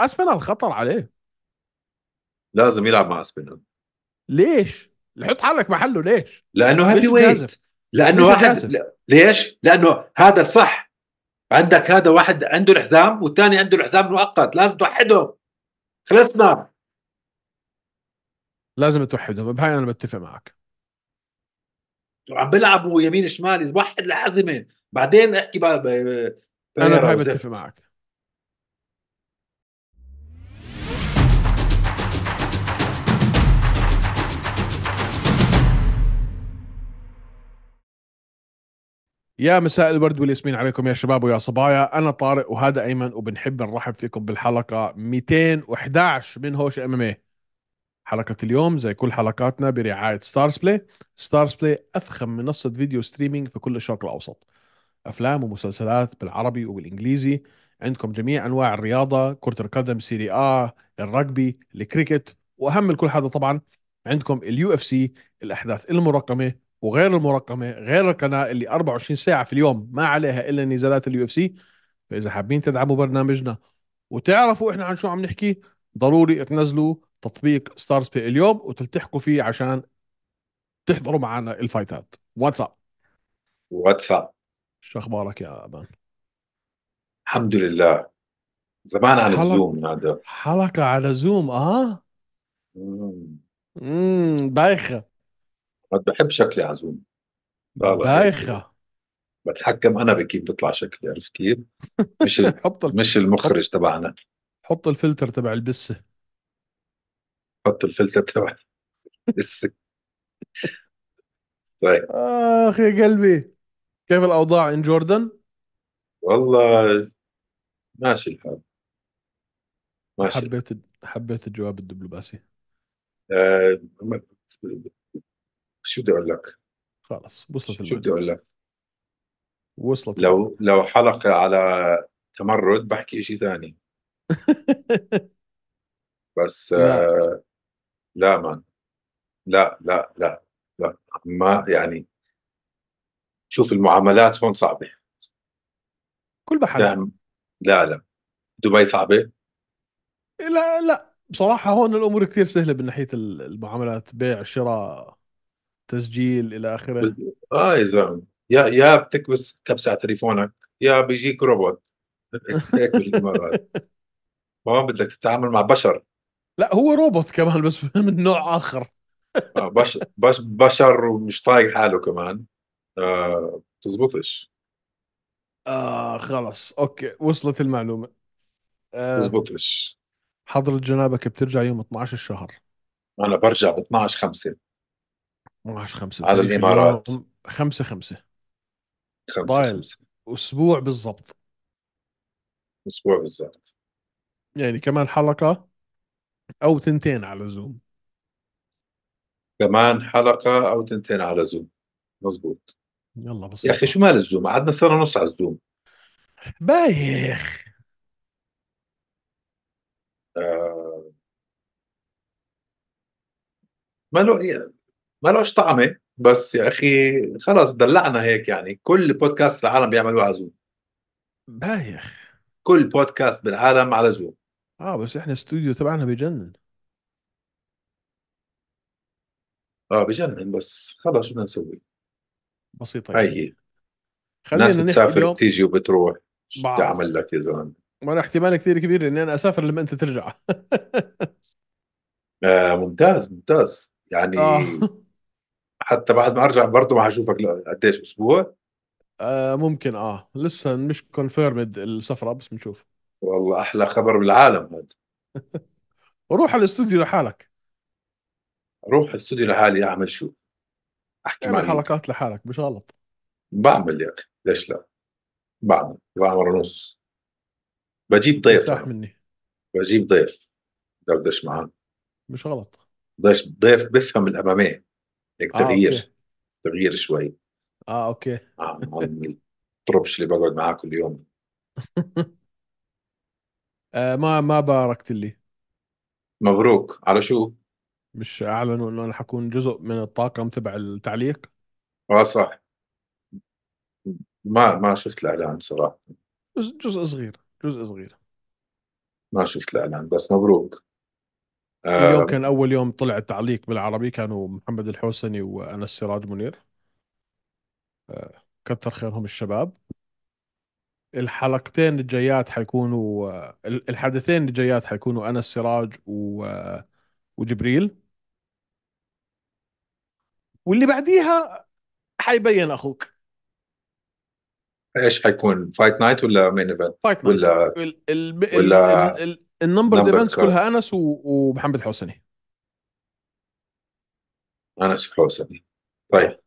اسبينال خطر عليه لازم يلعب مع اسبينال ليش؟ حط حالك محله ليش؟ لانه هيفي ويت لانه واحد لا... ليش؟ لانه هذا صح عندك هذا واحد عنده الحزام والثاني عنده الحزام المؤقت لازم توحدهم خلصنا لازم توحدهم بهاي انا بتفق معك عم بيلعبوا يمين شمال وحد الحزمه بعدين احكي بقى انا بهاي بتفق معك يا مساء الورد والياسمين عليكم يا شباب ويا صبايا انا طارق وهذا ايمن وبنحب نرحب فيكم بالحلقه 211 من هوش ام ام إيه. حلقه اليوم زي كل حلقاتنا برعايه ستارز بلاي ستارز بلاي افخم منصه فيديو ستريمينج في كل الشرق الاوسط افلام ومسلسلات بالعربي وبالانجليزي عندكم جميع انواع الرياضه كره القدم سيري اه الرجبي الكريكت واهم الكل هذا طبعا عندكم اليو اف سي الاحداث المرقمه وغير المرقمه غير القناه اللي 24 ساعه في اليوم ما عليها الا نزالات اليو اف سي فاذا حابين تدعموا برنامجنا وتعرفوا احنا عن شو عم نحكي ضروري تنزلوا تطبيق ستارز بي اليوم وتلتحقوا فيه عشان تحضروا معنا الفايتات واتساب واتساب شو اخبارك يا ابان الحمد لله زمان على الزوم هذا حلقه على زوم اه امم بايخه بحب شكلي عزوم بايخة بتحكم انا بكيف بيطلع شكلي عرفت كيف؟ مش حط مش المخرج تبعنا حط الفلتر تبع البسة حط الفلتر تبع البسة طيب اخ يا قلبي كيف الاوضاع ان جوردن؟ والله ماشي الحال ماشي حبيت حبيت الجواب الدبلوماسي آه شو بدي اقول لك؟ خلص وصلت شو بدي اقول لك؟ وصلت لو لو حلقه على تمرد بحكي شيء ثاني بس لا آه لا لا لا لا لا ما يعني شوف المعاملات هون صعبه كل بحالها لا لا لا دبي صعبه لا لا بصراحة هون الأمور كثير سهلة من ناحية المعاملات بيع شراء تسجيل الى اخره اه يا زلمه يا يا بتكبس كبسه على تليفونك يا بيجيك روبوت هيك بالامارات ما بدك تتعامل مع بشر لا هو روبوت كمان بس من نوع اخر آه بش بش بشر ومش طايق حاله كمان آه بتزبطش آه خلص اوكي وصلت المعلومه آه بتزبطش حضرة جنابك بترجع يوم 12 الشهر انا برجع ب 12 5 12 5 على الامارات 5 5 5 5 اسبوع بالضبط اسبوع بالضبط يعني كمان حلقه او تنتين على زوم كمان حلقه او تنتين على زوم مزبوط يلا بس يا اخي شو مال الزوم قعدنا سنه ونص على الزوم بايخ آه... ما له ما لهش طعمه بس يا اخي خلص دلعنا هيك يعني كل بودكاست العالم بيعملوه على زوم بايخ كل بودكاست بالعالم على زوم اه بس احنا استوديو تبعنا بجنن اه بجنن بس خلص شو بدنا نسوي بسيطة هي هي ناس بتسافر اليوم... بتيجي وبتروح شو بدي اعمل لك يا زلمه وانا احتمال كثير كبير اني انا اسافر لما انت ترجع آه ممتاز ممتاز يعني آه. حتى بعد ما ارجع برضه ما حشوفك قديش اسبوع آه ممكن اه لسه مش كونفيرمد السفره بس بنشوف والله احلى خبر بالعالم هذا روح على الاستوديو لحالك روح الاستوديو لحالي اعمل شو احكي مع حلقات لحالك مش غلط بعمل يا اخي ليش لا بعمل بعمل ونص بجيب ضيف أنا. مني بجيب ضيف دردش معاه مش غلط ضيف ضيف بفهم الاماميه هيك آه أوكي. تغيير تغيير شوي آه أوكي عن من الطربش اللي بقعد معاه كل يوم آه ما ما باركت لي مبروك على شو؟ مش أعلنوا إنه أنا حكون جزء من الطاقم تبع التعليق اه صح ما ما شفت الاعلان صراحة جزء صغير جزء صغير ما شفت الاعلان بس مبروك اليوم آه، كان اول يوم طلع التعليق بالعربي كانوا محمد الحوسني وانس سراج منير آه، كثر خيرهم الشباب الحلقتين الجايات حيكونوا آه، الحدثين الجايات حيكونوا انس سراج و... وجبريل واللي بعديها حيبين اخوك ايش حيكون فايت نايت ولا مين ايفنت فايت نايت ولا ال... ال... ولا ال... النمبر ديفنس كلها انس ومحمد الحسني انس الحسني طيب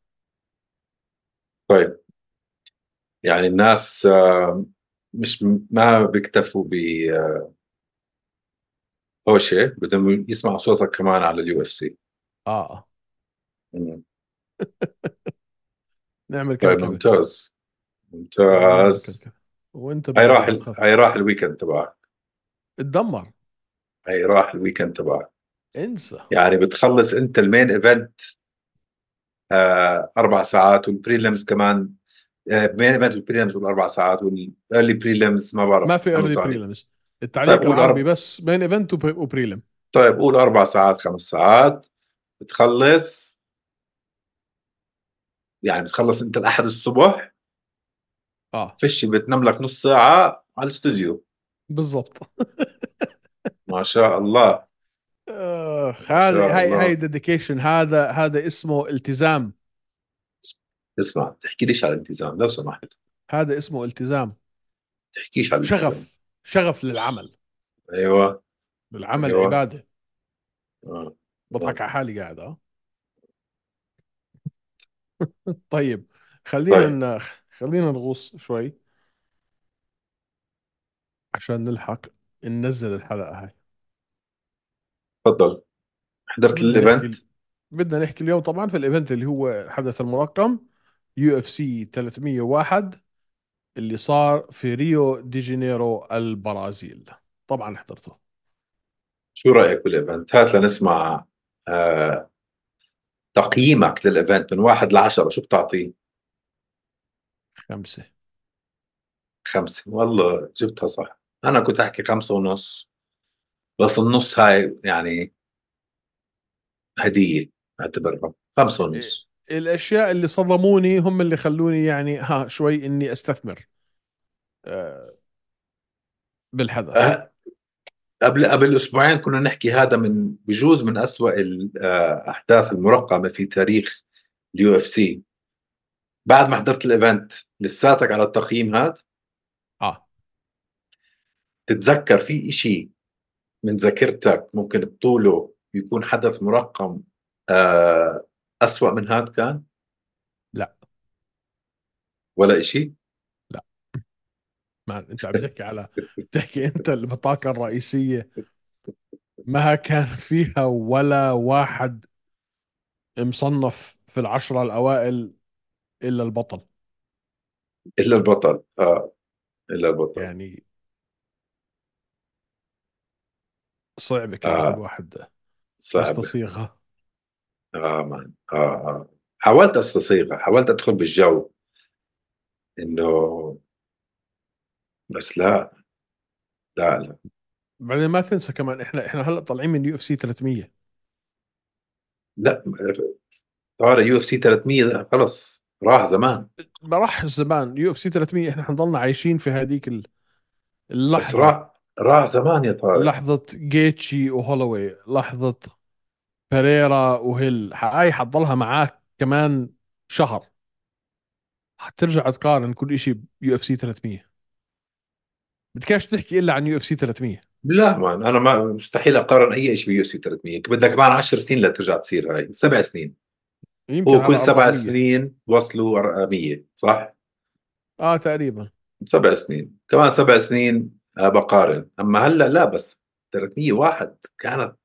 طيب يعني الناس آه، مش ما بيكتفوا ب هوشه آه، بدهم يسمعوا صوتك كمان على اليو اف سي اه نعمل كم طيب ممتاز ممتاز هاي راح هاي راح الويكند تبعك اتدمر اي راح الويكند تبعك انسى يعني بتخلص انت المين ايفنت آه، اربع ساعات والبريلمز كمان مين ايفنت والبريلمز والاربع ساعات والارلي بريلمز ما بعرف ما في ايرلي بريلمز التعليق طيب العربي أرب... بس مين ايفنت وبريلم طيب قول اربع ساعات خمس ساعات بتخلص يعني بتخلص انت الاحد الصبح اه فش بتنام لك نص ساعه على الاستوديو بالضبط ما شاء الله اخ آه، هاي هاي ديديكيشن هذا هذا اسمه التزام اسمع تحكي ليش على الالتزام لو سمحت هذا اسمه التزام تحكيش على شغف شغف شغف للعمل ايوه للعمل أيوة. عباده آه. بضحك على حالي قاعد اه طيب خلينا طيب. خلينا نغوص شوي عشان نلحق ننزل الحلقة هاي تفضل حضرت بدنا نحكي الايفنت بدنا نحكي اليوم طبعا في الايفنت اللي هو الحدث المرقم يو اف سي 301 اللي صار في ريو دي جانيرو البرازيل طبعا حضرته شو رأيك بالايفنت هات لنسمع آه تقييمك للايفنت من واحد لعشرة شو بتعطيه خمسة خمسة والله جبتها صح انا كنت احكي خمسة ونص بس النص هاي يعني هدية اعتبرها خمسة إيه، ونص الاشياء اللي صدموني هم اللي خلوني يعني ها آه، شوي اني استثمر أه بالحذر أه قبل قبل اسبوعين كنا نحكي هذا من بجوز من اسوا آه، الاحداث المرقمه في تاريخ اليو اف سي بعد ما حضرت الايفنت لساتك على التقييم هذا تتذكر في إشي من ذاكرتك ممكن تطوله يكون حدث مرقم آه، أسوأ من هاد كان؟ لا ولا إشي؟ لا ما أنت عم تحكي على بتحكي أنت البطاقة الرئيسية ما كان فيها ولا واحد مصنف في العشرة الأوائل إلا البطل إلا البطل آه إلا البطل يعني صعب كان آه. الواحد صعب يستصيغها اه مان آه, اه حاولت استصيغها حاولت ادخل بالجو انه بس لا لا لا بعدين ما تنسى كمان احنا احنا هلا طالعين من يو اف سي 300 لا طار يو اف سي 300 خلص راح زمان راح زمان يو اف سي 300 احنا حنضلنا عايشين في هذيك اللحظه بس راح راح زمان يا طارق لحظة جيتشي وهولوي لحظة بريرا وهيل هاي حتضلها معاك كمان شهر حترجع تقارن كل شيء بيو اف سي 300 بدكش تحكي الا عن يو اف سي 300 لا ما انا ما مستحيل اقارن اي شيء بيو اف سي 300 بدك كمان 10 سنين لترجع تصير هاي سبع سنين يمكن هو كل سبع سنين وصلوا 100 صح؟ اه تقريبا سبع سنين كمان سبع سنين بقارن اما هلا لا بس 301 كانت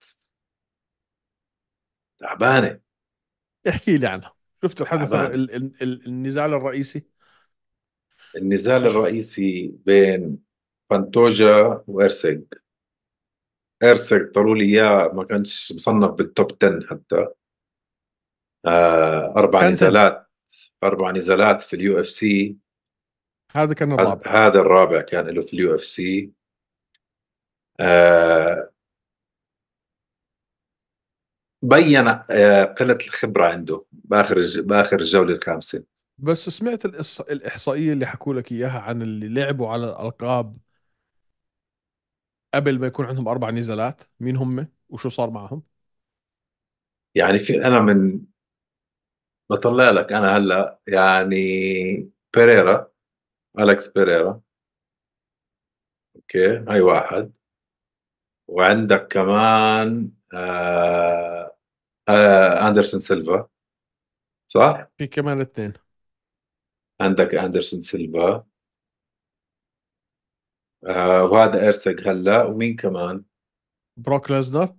تعبانه احكي لي عنها شفت الحدث النزال الرئيسي النزال الرئيسي بين بانتوجا وارسج ارسج طلوا لي اياه ما كانش مصنف بالتوب 10 حتى آه، اربع نزالات اربع نزالات في اليو اف سي هذا كان الرابع هذا الرابع كان له في اليو اف سي آه، بين آه، قله الخبره عنده باخر باخر الجوله الخامسه بس سمعت الاحصائيه اللي حكوا لك اياها عن اللي لعبوا على الالقاب قبل ما يكون عندهم اربع نزالات مين هم وشو صار معهم يعني في انا من بطلع لك انا هلا يعني بيريرا أليكس بيريرا اوكي هاي واحد وعندك كمان آه آه اندرسون سيلفا صح؟ في كمان اثنين عندك اندرسون سيلفا آه وهذا ارسك هلا ومين كمان؟ بروك ليزنر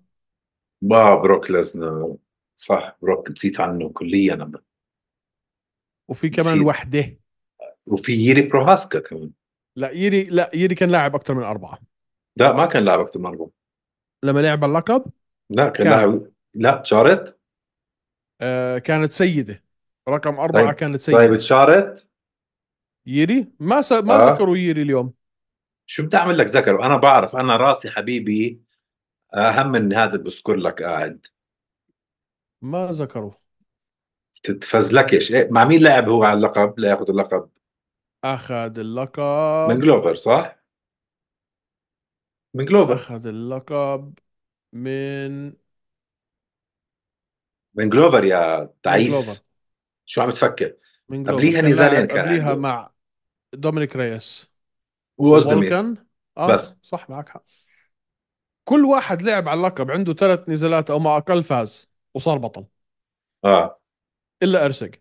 با بروك ليزنر صح بروك نسيت عنه كليا انا وفي كمان وحده وفي ييري بروهاسكا كمان لا ييري لا ييري كان لاعب اكثر من اربعه لا ما كان لاعب اكثر من اربعه لما لعب اللقب لا كان, كان. لاعب لا تشارت آه كانت سيده رقم اربعه طيب. كانت سيده طيب تشارت ييري ما س... ما آه. ذكروا ييري اليوم شو بتعمل لك ذكر انا بعرف انا راسي حبيبي اهم من هذا بذكر لك قاعد ما ذكروا تتفزلكش إيه، مع مين لعب هو على اللقب لياخذ اللقب اخذ اللقب من جلوفر صح؟ من جلوفر اخذ اللقب من من جلوفر يا تعيس شو عم تفكر؟ من جلوفر قبليها نزالين يعني كان قبليها مع دومينيك ريس وولكن آه بس صح معك حق كل واحد لعب على اللقب عنده ثلاث نزالات او ما اقل فاز وصار بطل اه الا ارسق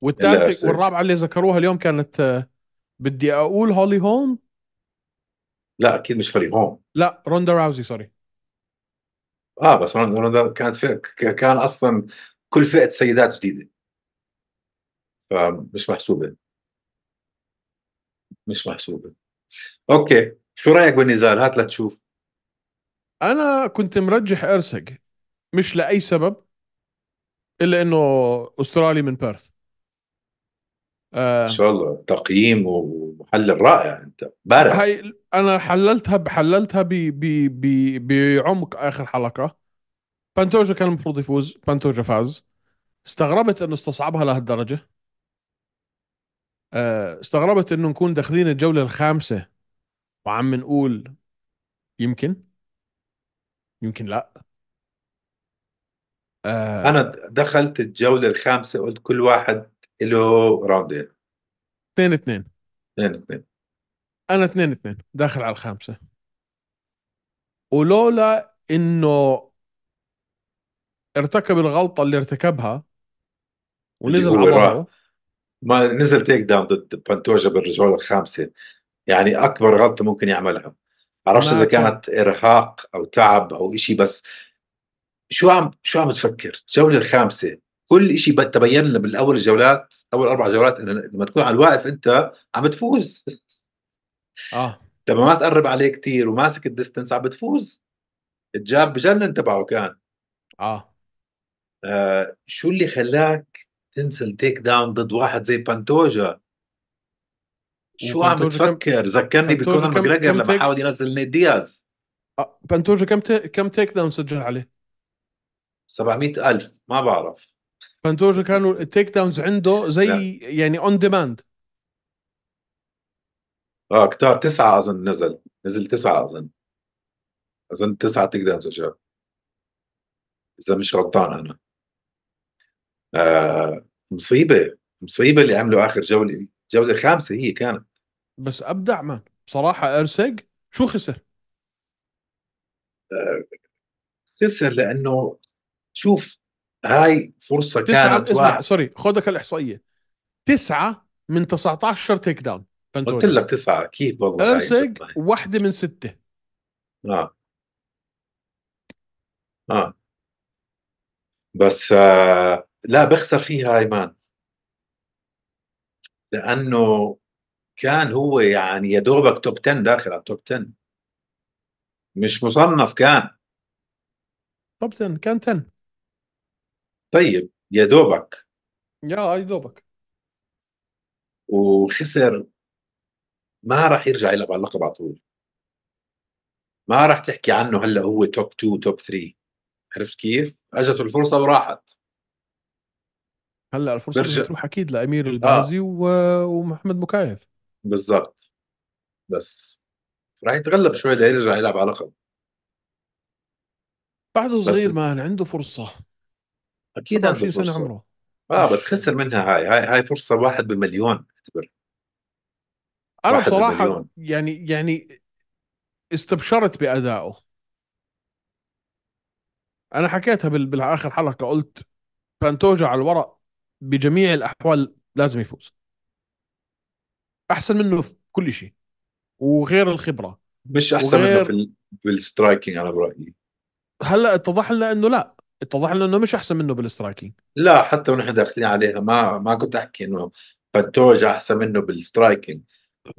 والثالث والرابعه اللي ذكروها اليوم كانت آه، بدي اقول هولي هوم لا اكيد مش هولي هوم لا روندا راوزي سوري اه بس روندا كانت فئة كان اصلا كل فئه سيدات جديده فمش محسوبه مش محسوبه اوكي شو رايك بالنزال هات لتشوف انا كنت مرجح ارسق مش لاي سبب الا انه استرالي من بيرث ان آه. شاء الله تقييم ومحلل رائع انت بارع هاي انا حللتها حللتها بعمق اخر حلقه بانتوجا كان المفروض يفوز بانتوجا فاز استغربت انه استصعبها لهالدرجه آه، استغربت انه نكون داخلين الجوله الخامسه وعم نقول يمكن يمكن لا آه. انا دخلت الجوله الخامسه قلت كل واحد له راوندين اثنين اثنين اثنين اثنين انا اثنين اثنين داخل على الخامسه ولولا انه ارتكب الغلطه اللي ارتكبها ونزل على ظهره ما نزل تيك داون ضد بانتوجا بالرجوع الخامسه يعني اكبر غلطه ممكن يعملها بعرفش اذا كانت ارهاق او تعب او إشي بس شو عم شو عم تفكر الجوله الخامسه كل شيء تبين لنا بالاول الجولات اول اربع جولات انه لما تكون على الواقف انت عم تفوز اه لما ما تقرب عليه كثير وماسك الديستنس عم بتفوز الجاب بجنن تبعه كان اه, آه شو اللي خلاك تنسى التيك داون ضد واحد زي بانتوجا شو عم تفكر ذكرني بكونر ماجريجر لما حاول ينزل نيت دياز آه. بانتوجا كم كم تيك داون سجل عليه 700 ألف ما بعرف فانتوجا كانوا التيك داونز عنده زي لا. يعني اون ديماند اه كتار تسعة اظن نزل نزل تسعة اظن اظن تسعة تيك داونز اذا مش غلطان انا آه مصيبة مصيبة اللي عملوا اخر جولة الجولة الخامسة هي كانت بس ابدع مان بصراحة ارسج شو خسر؟ آه خسر لانه شوف هاي فرصه كانت اسمع واحد. سوري خدك الاحصائيه تسعه من 19 تيك داون قلت لك تسعه كيف والله ارسك واحده من سته اه اه بس آه لا بخسر فيها ايمان لانه كان هو يعني يا دوبك توب 10 داخل على التوب 10 مش مصنف كان توب 10 كان 10 طيب يا دوبك يا اي دوبك وخسر ما راح يرجع يلعب على اللقب على طول ما راح تحكي عنه هلا هو توب 2 توب 3 عرفت كيف؟ اجته الفرصه وراحت هلا الفرصه برجع... تروح اكيد لامير آه. البازي آه. و... ومحمد مكايف بالضبط بس راح يتغلب شوي ليرجع يلعب على لقب بعده صغير بس... مان عنده فرصه اكيد عنده فرصه سنه عمره اه بس خسر منها هاي هاي هاي فرصه واحد بمليون اعتبر انا بصراحه بمليون. يعني يعني استبشرت بادائه انا حكيتها بالاخر حلقه قلت بانتوجا على الورق بجميع الاحوال لازم يفوز احسن منه في كل شيء وغير الخبره مش احسن وغير... منه في ال... على انا برايي هلا اتضح لنا انه لا اتضح لنا انه مش احسن منه بالسترايكينج لا حتى ونحن داخلين عليها ما ما كنت احكي انه بنتوج احسن منه بالسترايكينج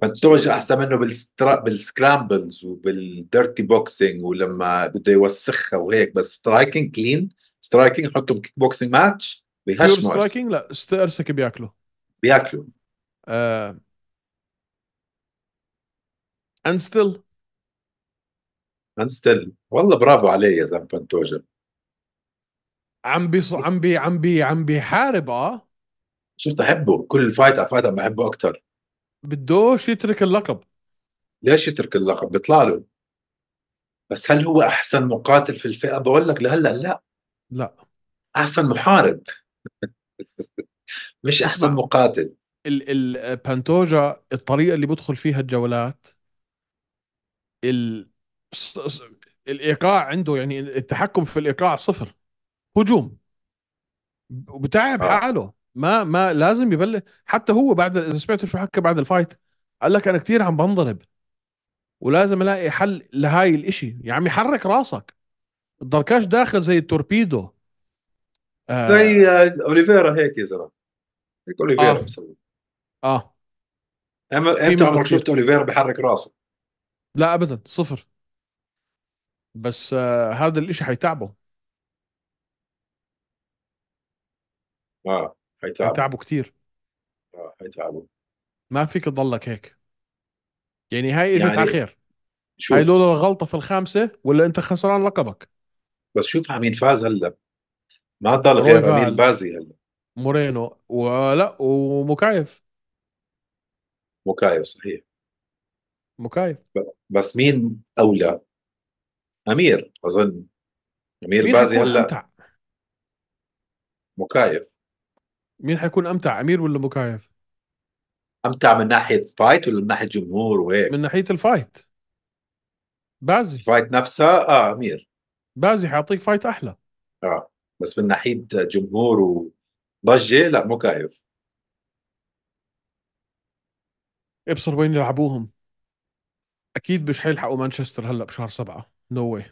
بنتوج احسن منه بالسترا... بالسكرامبلز وبالديرتي بوكسينج ولما بده يوسخها وهيك بس سترايكينج كلين سترايكينج حطه كيك بوكسينج ماتش بيهشموا سترايكينج لا ارسك بياكله بياكله ستيل اند ستيل والله برافو عليه يا زلمه بنتوجا عم بيص... عم بي عم بي عم بيحارب اه صرت احبه كل فايت على فايت عم بحبه اكثر بدوش يترك اللقب ليش يترك اللقب بيطلع له بس هل هو احسن مقاتل في الفئه بقول لك لهلا لا لا احسن محارب مش احسن مقاتل البانتوجا الطريقه اللي بيدخل فيها الجولات ال... الايقاع عنده يعني التحكم في الايقاع صفر هجوم وبتعب آه. حاله ما ما لازم يبلش حتى هو بعد اذا سمعت شو حكى بعد الفايت قال لك انا كثير عم بنضرب ولازم الاقي حل لهاي الاشي يا يعني عمي حرك راسك الدركاش داخل زي التوربيدو آه. زي آه، اوليفيرا هيك يا زلمه هيك اوليفيرا آه. اه امتى عمرك شفت اوليفيرا بحرك راسه؟ لا ابدا صفر بس آه هذا الاشي حيتعبه اه هيتعبوا هيتعبوا كثير اه هيتعبوا ما فيك تضلك هيك يعني هاي اجت يعني على خير شوف هاي لولا غلطه في الخامسه ولا انت خسران لقبك بس شوف عمين فاز هلا ما ضل غير عمين بازي هلا مورينو ولا ومكايف مكايف صحيح مكايف بس مين اولى امير اظن امير بازي هلا متع. مكايف مين حيكون امتع امير ولا مكايف؟ امتع من ناحيه فايت ولا من ناحيه جمهور وهيك؟ من ناحيه الفايت بازي فايت نفسها اه امير بازي حيعطيك فايت احلى اه بس من ناحيه جمهور وضجه لا مكايف ابصر وين يلعبوهم اكيد مش حيلحقوا مانشستر هلا بشهر سبعة نو no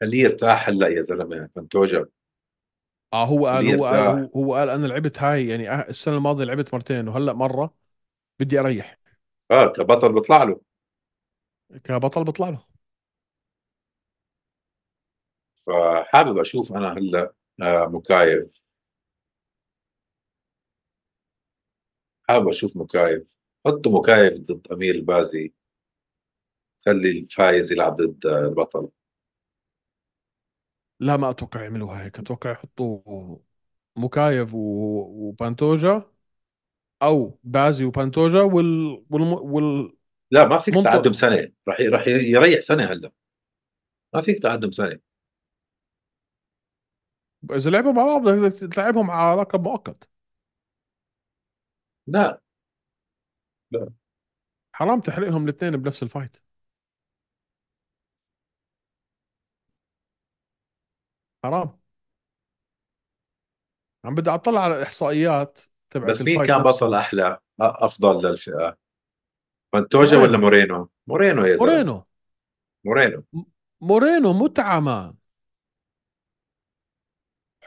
خليه يرتاح هلا يا زلمه من توجب اه هو قال هو قال هو, هو قال انا لعبت هاي يعني أه، السنه الماضيه لعبت مرتين وهلا مره بدي اريح اه كبطل بيطلع له كبطل بيطلع له فحابب اشوف انا هلا آه، مكايف حابب اشوف مكايف حطوا مكايف ضد امير البازي خلي الفايز يلعب ضد آه، البطل لا ما اتوقع يعملوها هيك اتوقع يحطوا مكايف و... وبانتوجا او بازي وبانتوجا وال, وال... وال... لا ما فيك منطق. تعدم سنه راح راح يريح سنه هلا ما فيك تعدم سنه اذا لعبوا مع بعض بدك تلعبهم على لقب مؤقت لا لا حرام تحرقهم الاثنين بنفس الفايت حرام عم بدي اطلع على الاحصائيات تبعت بس مين كان بطل احلى افضل للفئه فانتوجا ولا مورينو مورينو يا زلمه مورينو مورينو مورينو متعه ما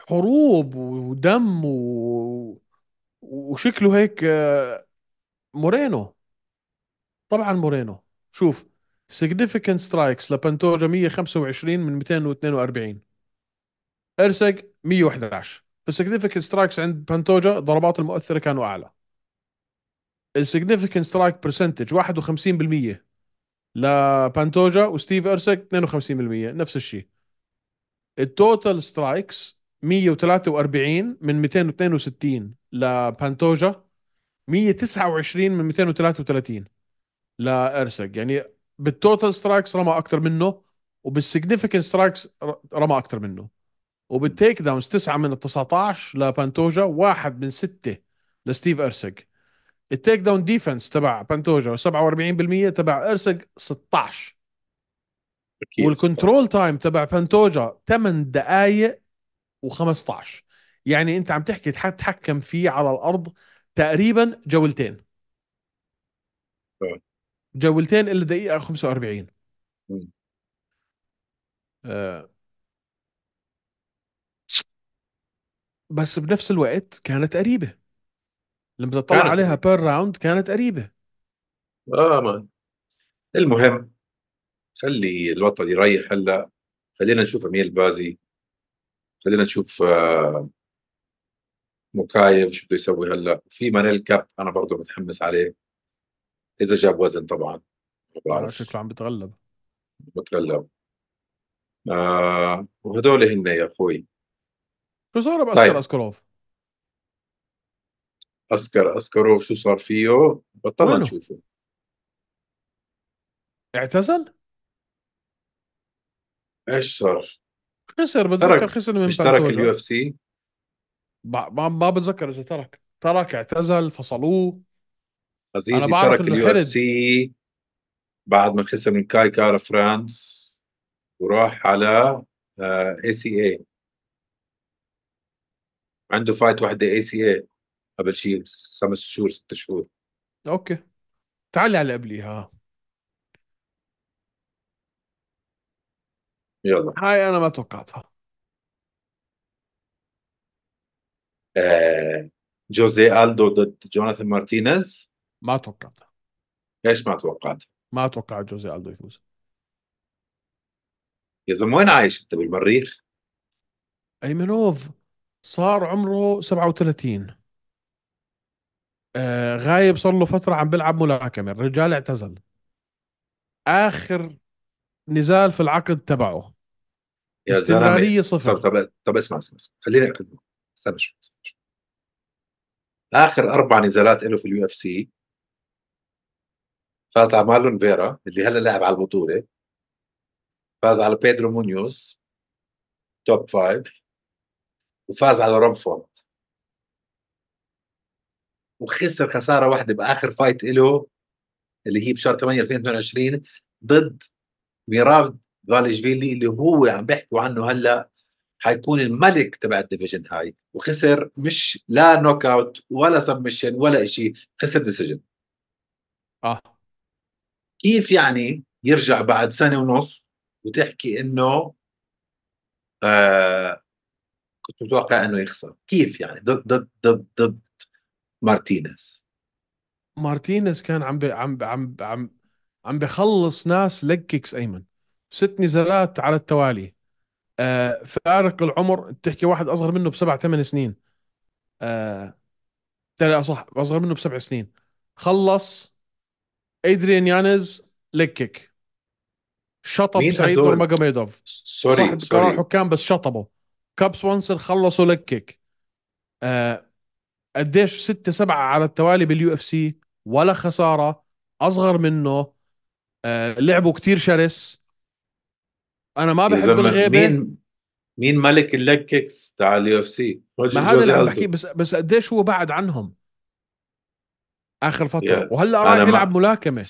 حروب ودم و... وشكله هيك مورينو طبعا مورينو شوف significant سترايكس لبانتوجا 125 من 242 ارسق 111 السيجنفكت سترايكس عند بانتوجا ضربات المؤثره كانوا اعلى السيجنفكت سترايك برسنتج 51% لبانتوجا وستيف ارسك 52% نفس الشيء التوتال سترايكس 143 من 262 لبانتوجا 129 من 233 لارسق يعني بالتوتال سترايكس رمى اكثر منه وبالسيجنفكت سترايكس رمى اكثر منه وبالتيك داونز تسعه من ال 19 لبانتوجا واحد من سته لستيف ارسج التيك داون ديفنس تبع بانتوجا 47% تبع ارسج 16 أكيد والكنترول تايم تبع بانتوجا 8 دقائق و15 يعني انت عم تحكي تتحكم فيه على الارض تقريبا جولتين جولتين الا دقيقه 45 آه بس بنفس الوقت كانت قريبة لما تطلع كانت عليها بير راوند كانت قريبة اه ما المهم خلي البطل يريح هلا خلينا نشوف امير البازي خلينا نشوف آه، مكايف شو بده يسوي هلا في مانيل كاب انا برضه متحمس عليه اذا جاب وزن طبعا ما آه، بعرف شكله عم بتغلب بتغلب آه وهدول هن يا اخوي شو صار باسكر طيب. اسكروف؟ اسكر اسكروف شو صار فيه؟ بطلنا نشوفه اعتزل؟ ايش صار؟ خسر بتذكر خسر من مش ترك اليو اف سي؟ ما ما بتذكر اذا ترك ترك اعتزل فصلوه عزيزي ترك اليو اف سي بعد ما خسر من كاي كارا فرانس وراح على اي سي اي عنده فايت واحده اي سي اي قبل شيء خمس شهور ست شهور اوكي تعال على قبليها يلا هاي انا ما توقعتها آه، جوزي الدو ضد جوناثان مارتينيز ما توقعتها ليش ما توقعت؟ ما توقعت جوزي الدو يفوز يا زلمه وين عايش انت بالمريخ؟ ايمنوف صار عمره 37 آه، غايب صار له فترة عم بيلعب ملاكمة الرجال اعتزل آخر نزال في العقد تبعه يا استمرارية صفر طب طب طب اسمع اسمع, اسمع. خليني أقدمه استنى شوي آخر أربع نزالات له في اليو اف سي فاز على مارلون فيرا اللي هلا لاعب على البطولة فاز على بيدرو مونيوز توب فايف وفاز على رامفورد وخسر خساره واحده باخر فايت له اللي هي بشهر 8 2022 ضد ميراب فاليشفيلي اللي هو عم بيحكوا عنه هلا حيكون الملك تبع الديفيجن هاي وخسر مش لا نوك اوت ولا سبمشن ولا شيء خسر ديسيجن اه كيف يعني يرجع بعد سنه ونص وتحكي انه آه كنت متوقع انه يخسر كيف يعني ضد ضد ضد ضد مارتينيز مارتينيز كان عم بي عم بي عم بي عم عم بخلص ناس لككس كيكس ايمن ست نزالات على التوالي آه فارق العمر تحكي واحد اصغر منه بسبع ثمان سنين آه لا آه، صح اصغر منه بسبع سنين خلص ادريان يانز ليج كيك شطب سعيد نورماجاميدوف سوري صح قرار حكام بس شطبه كاب سوانسون خلصوا لك كيك آه قديش ستة سبعة على التوالي باليو اف سي ولا خسارة أصغر منه آه لعبوا كتير شرس أنا ما بحب الغيبة مين مين ملك اللاج كيكس تاع اليو اف سي ما هذا اللي عم بس بس قديش هو بعد عنهم اخر فتره yeah. وهلا راح يلعب ملاكمه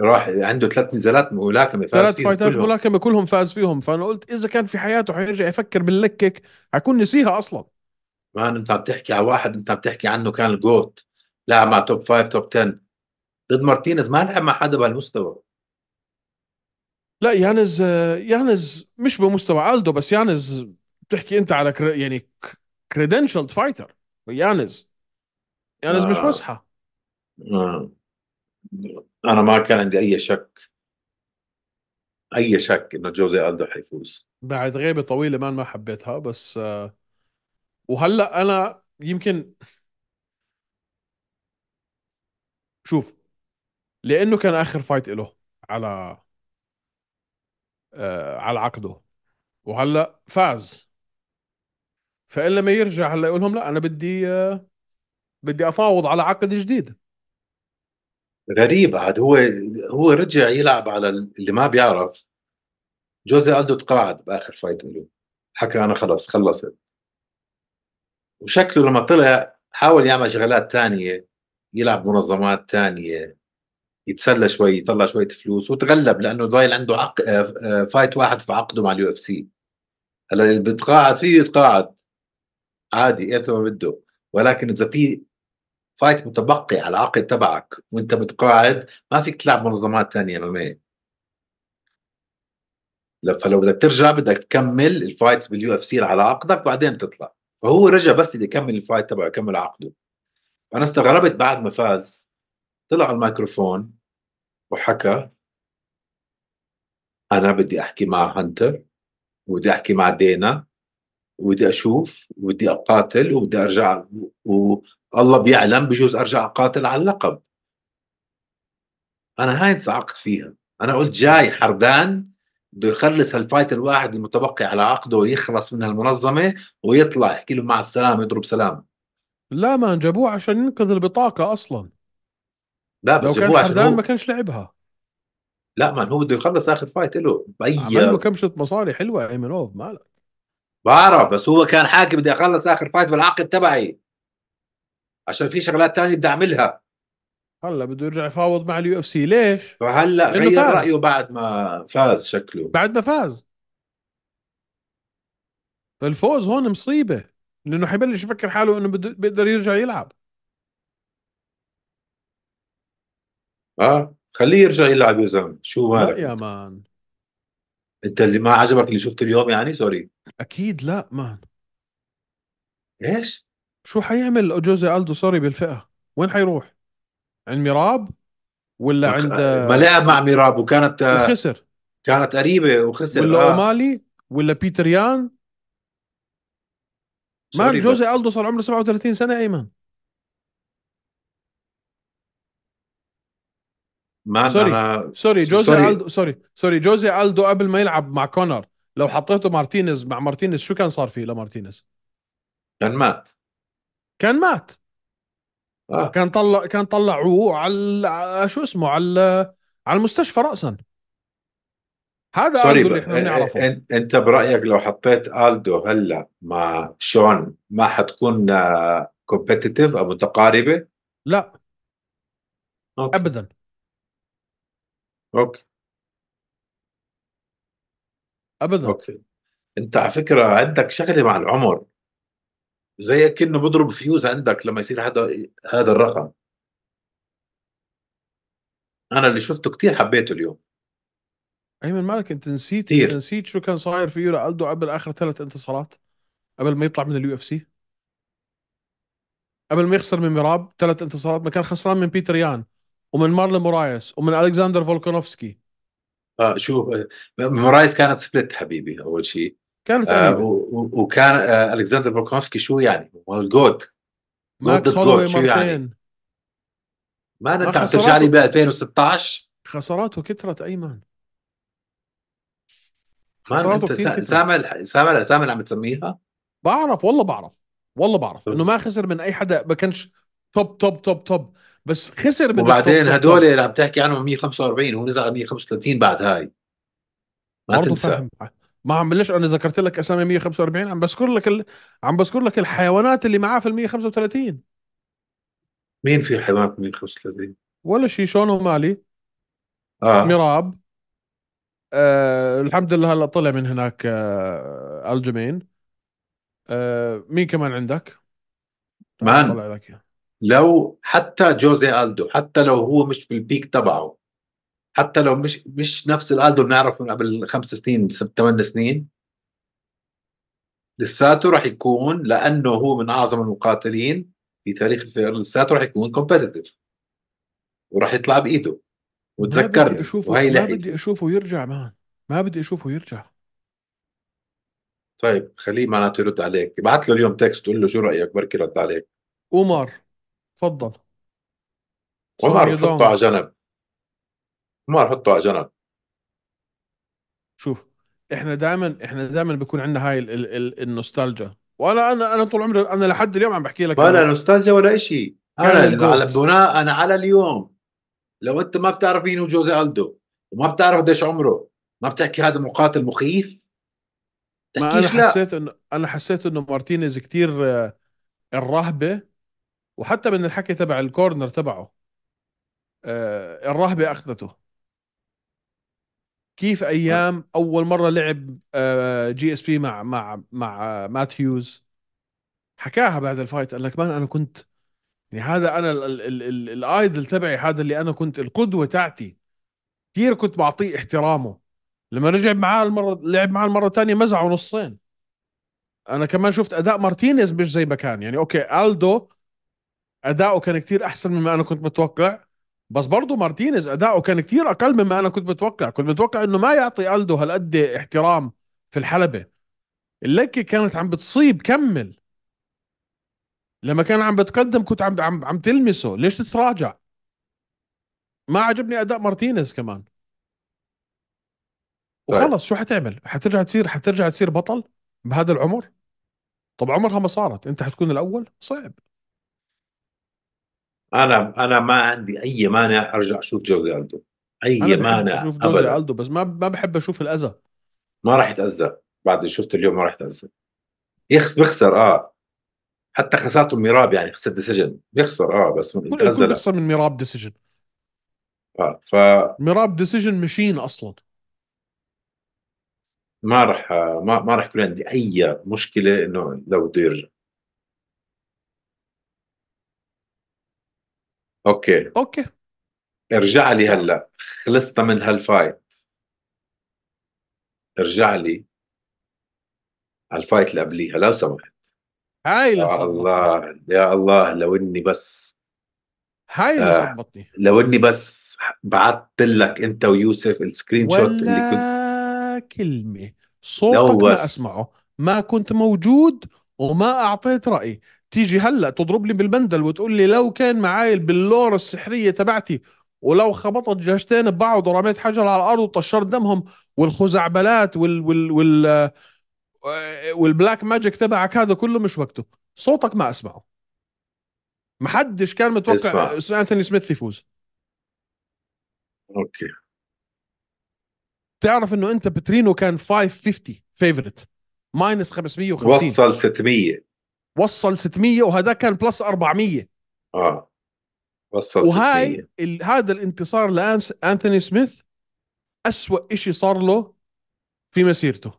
راح عنده ثلاث نزالات ملاكمه فاز ثلاث فايتات ملاكمه كلهم فاز فيهم فانا قلت اذا كان في حياته حيرجع يفكر باللكك حيكون نسيها اصلا ما انت عم تحكي على واحد انت عم تحكي عنه كان الجوت لا مع توب 5 توب 10 ضد مارتينيز ما لعب مع حدا بهالمستوى لا يانز يانز مش بمستوى الدو بس يانز بتحكي انت على كري يعني كريدنشلد فايتر يانز يانز آه. مش مسحه آه. انا ما كان عندي اي شك اي شك انه جوزي الدو حيفوز بعد غيبه طويله ما ما حبيتها بس آه، وهلا انا يمكن شوف لانه كان اخر فايت له على آه، على عقده وهلا فاز فان لما يرجع هلا يقول لهم لا انا بدي آه، بدي افاوض على عقد جديد غريب عاد هو هو رجع يلعب على اللي ما بيعرف جوزي الدو تقاعد باخر فايت له حكى انا خلص خلصت وشكله لما طلع حاول يعمل شغلات تانية يلعب منظمات تانية يتسلى شوي يطلع شوية فلوس وتغلب لأنه ضايل عنده عق... فايت آه، آه، واحد في عقده مع اليو اف سي هلا اللي بتقاعد فيه يتقاعد عادي ايمتى ما بده ولكن إذا في فايت متبقي على العقد تبعك وانت متقاعد ما فيك تلعب منظمات ثانيه ام فلو بدك ترجع بدك تكمل الفايتس باليو اف سي على عقدك بعدين تطلع فهو رجع بس اللي يكمل الفايت تبعه يكمل عقده فانا استغربت بعد ما فاز طلع الميكروفون وحكى انا بدي احكي مع هانتر وبدي احكي مع دينا وبدي اشوف وبدي اقاتل وبدي ارجع و... الله بيعلم بجوز ارجع اقاتل على اللقب انا هاي انصعقت فيها انا قلت جاي حردان بده يخلص هالفايت الواحد المتبقي على عقده ويخلص من هالمنظمه ويطلع يحكي له مع السلامه يضرب سلام لا ما جابوه عشان ينقذ البطاقه اصلا لا بس لو كان حردان هو... ما كانش لعبها لا ما هو بده يخلص اخر فايت له بي عمل له كمشه مصاري حلوه ايمنوف مالك بعرف بس هو كان حاكي بدي اخلص اخر فايت بالعقد تبعي عشان في شغلات تانية بدي اعملها هلا بده يرجع يفاوض مع اليو اف سي ليش؟ فهلا غير فاز. رايه بعد ما فاز شكله بعد ما فاز فالفوز هون مصيبه لانه حيبلش يفكر حاله انه بيقدر يرجع يلعب اه خليه يرجع يلعب يا زلمه شو مالك لا يا مان انت اللي ما عجبك اللي شفته اليوم يعني سوري اكيد لا مان ايش شو حيعمل جوزي الدو سوري بالفئه؟ وين حيروح؟ عند ميراب ولا عند ما لعب مع ميراب وكانت آه، خسر كانت قريبه وخسر ولا آه. ولا بيتر يان ما جوزي الدو صار عمره 37 سنه ايمن ما سوري أنا... سوري جوزي سوري. الدو سوري سوري جوزي الدو قبل ما يلعب مع كونر لو حطيته مارتينيز مع مارتينيز شو كان صار فيه لمارتينيز؟ كان مات كان مات آه. كان طلع كان طلعوه على شو اسمه على على المستشفى راسا هذا سوري اللي احنا بنعرفه انت برايك لو حطيت الدو هلا مع شون ما حتكون كومبتيتيف آه، او متقاربه؟ لا أوكي. ابدا اوكي ابدا اوكي انت على فكره عندك شغله مع العمر زي كأنه بضرب فيوز عندك لما يصير هذا هذا الرقم انا اللي شفته كثير حبيته اليوم ايمن مالك انت نسيت كتير. انت نسيت شو كان صاير فيه لالدو قبل اخر ثلاث انتصارات قبل ما يطلع من اليو اف سي قبل ما يخسر من ميراب ثلاث انتصارات ما كان خسران من بيتر يان ومن مارلون مورايس ومن الكسندر فولكونوفسكي اه شو مورايس كانت سبلت حبيبي اول شيء كانت آه وكان آه الكسندر فولكانوفسكي شو يعني؟ هو الجود جود ضد جود شو يعني؟ ما انت عم ترجع لي ب 2016 خساراته كثرت ايمن ما انت سامع سامع سامع اللي عم تسميها؟ بعرف والله بعرف والله بعرف انه ما خسر من اي حدا ما كانش توب توب توب توب بس خسر من وبعدين هدول اللي عم تحكي عنهم 145 هو نزل 135 بعد هاي ما تنسى فهم. ما عم بلش انا ذكرت لك اسامي 145 عم بذكر لك ال... عم بذكر لك الحيوانات اللي معاه في ال 135 مين في حيوانات 135 ولا شيء شون ومالي آه. ميراب آه الحمد لله هلا طلع من هناك آه الجمين آه مين كمان عندك؟ مان طلع لك لو حتى جوزي الدو حتى لو هو مش بالبيك تبعه حتى لو مش مش نفس الالدو اللي بنعرفه من قبل خمس سنين ثمان سنين لساته راح يكون لانه هو من اعظم المقاتلين في تاريخ الفئر لساته راح يكون كومبتيتيف وراح يطلع بايده وتذكرني وهي ما بدي اشوفه يرجع مان ما بدي اشوفه يرجع طيب خليه معناته يرد عليك ابعث له اليوم تكست تقول له شو رايك بركي رد عليك عمر تفضل عمر حطه على جنب ما حطه احطه على جنب شوف احنا دائما احنا دائما بيكون عندنا هاي النوستالجيا وانا انا انا طول عمري انا لحد اليوم عم بحكي لك ولا نوستالجيا ولا شيء انا على بناء انا على اليوم لو انت ما بتعرف مين هو جوزي الدو وما بتعرف قديش عمره ما بتحكي هذا مقاتل مخيف ما انا لا. حسيت انه انا حسيت انه مارتينيز كثير آه، الرهبه وحتى من الحكي تبع الكورنر تبعه آه، الرهبه اخذته كيف آه. ايام اول مره لعب جي اس بي مع مع مع مات هيوز حكاها بعد الفايت قال لك مان انا كنت يعني هذا انا الايدل تبعي هذا اللي انا كنت القدوه تاعتي كثير كنت بعطيه احترامه لما رجع معاه المره لعب معاه المره الثانيه مزعه نصين انا كمان شفت اداء مارتينيز مش زي ما كان يعني اوكي الدو اداؤه كان كثير احسن مما انا كنت متوقع بس برضه مارتينيز اداؤه كان كثير اقل مما انا كنت متوقع كنت متوقع انه ما يعطي الدو هالقد احترام في الحلبه اللكه كانت عم بتصيب كمل لما كان عم بتقدم كنت عم عم, عم تلمسه ليش تتراجع ما عجبني اداء مارتينيز كمان طيب. وخلص شو حتعمل حترجع تصير حترجع تصير بطل بهذا العمر طب عمرها ما صارت انت حتكون الاول صعب انا انا ما عندي اي مانع ارجع اشوف جوردي الدو اي أنا مانع اشوف جوزي الدو بس ما ما بحب اشوف الاذى ما راح يتاذى بعد اللي شفته اليوم ما راح يتاذى يخس بيخسر اه حتى خسارته ميراب يعني خسر ديسيجن بيخسر اه بس يتاذى بيخسر من ميراب ديسيجن اه ف ميراب ديسيجن مشين اصلا ما راح ما ما راح يكون عندي اي مشكله انه لو بده يرجع اوكي اوكي ارجع لي هلا خلصنا من هالفايت ارجع لي على الفايت اللي قبليها لو سمحت هاي اللي يا الله يا الله لو اني بس هاي اللي آه لو اني بس بعثت لك انت ويوسف السكرين شوت اللي كنت كلمه صوتك ما اسمعه ما كنت موجود وما اعطيت رايي تيجي هلا تضرب لي بالبندل وتقول لي لو كان معاي البلوره السحريه تبعتي ولو خبطت جهشتين ببعض ورميت حجر على الارض وطشرت دمهم والخزعبلات وال وال وال والبلاك ماجيك تبعك هذا كله مش وقته صوتك ما اسمعه ما حدش كان متوقع اسمع. انثوني سميث يفوز اوكي تعرف انه انت بترينو كان 550 فيفورت ماينس 550 وصل 600 وصل 600 وهذا كان بلس 400 اه وصل وهاي ال... هذا الانتصار لانس سميث أسوأ شيء صار له في مسيرته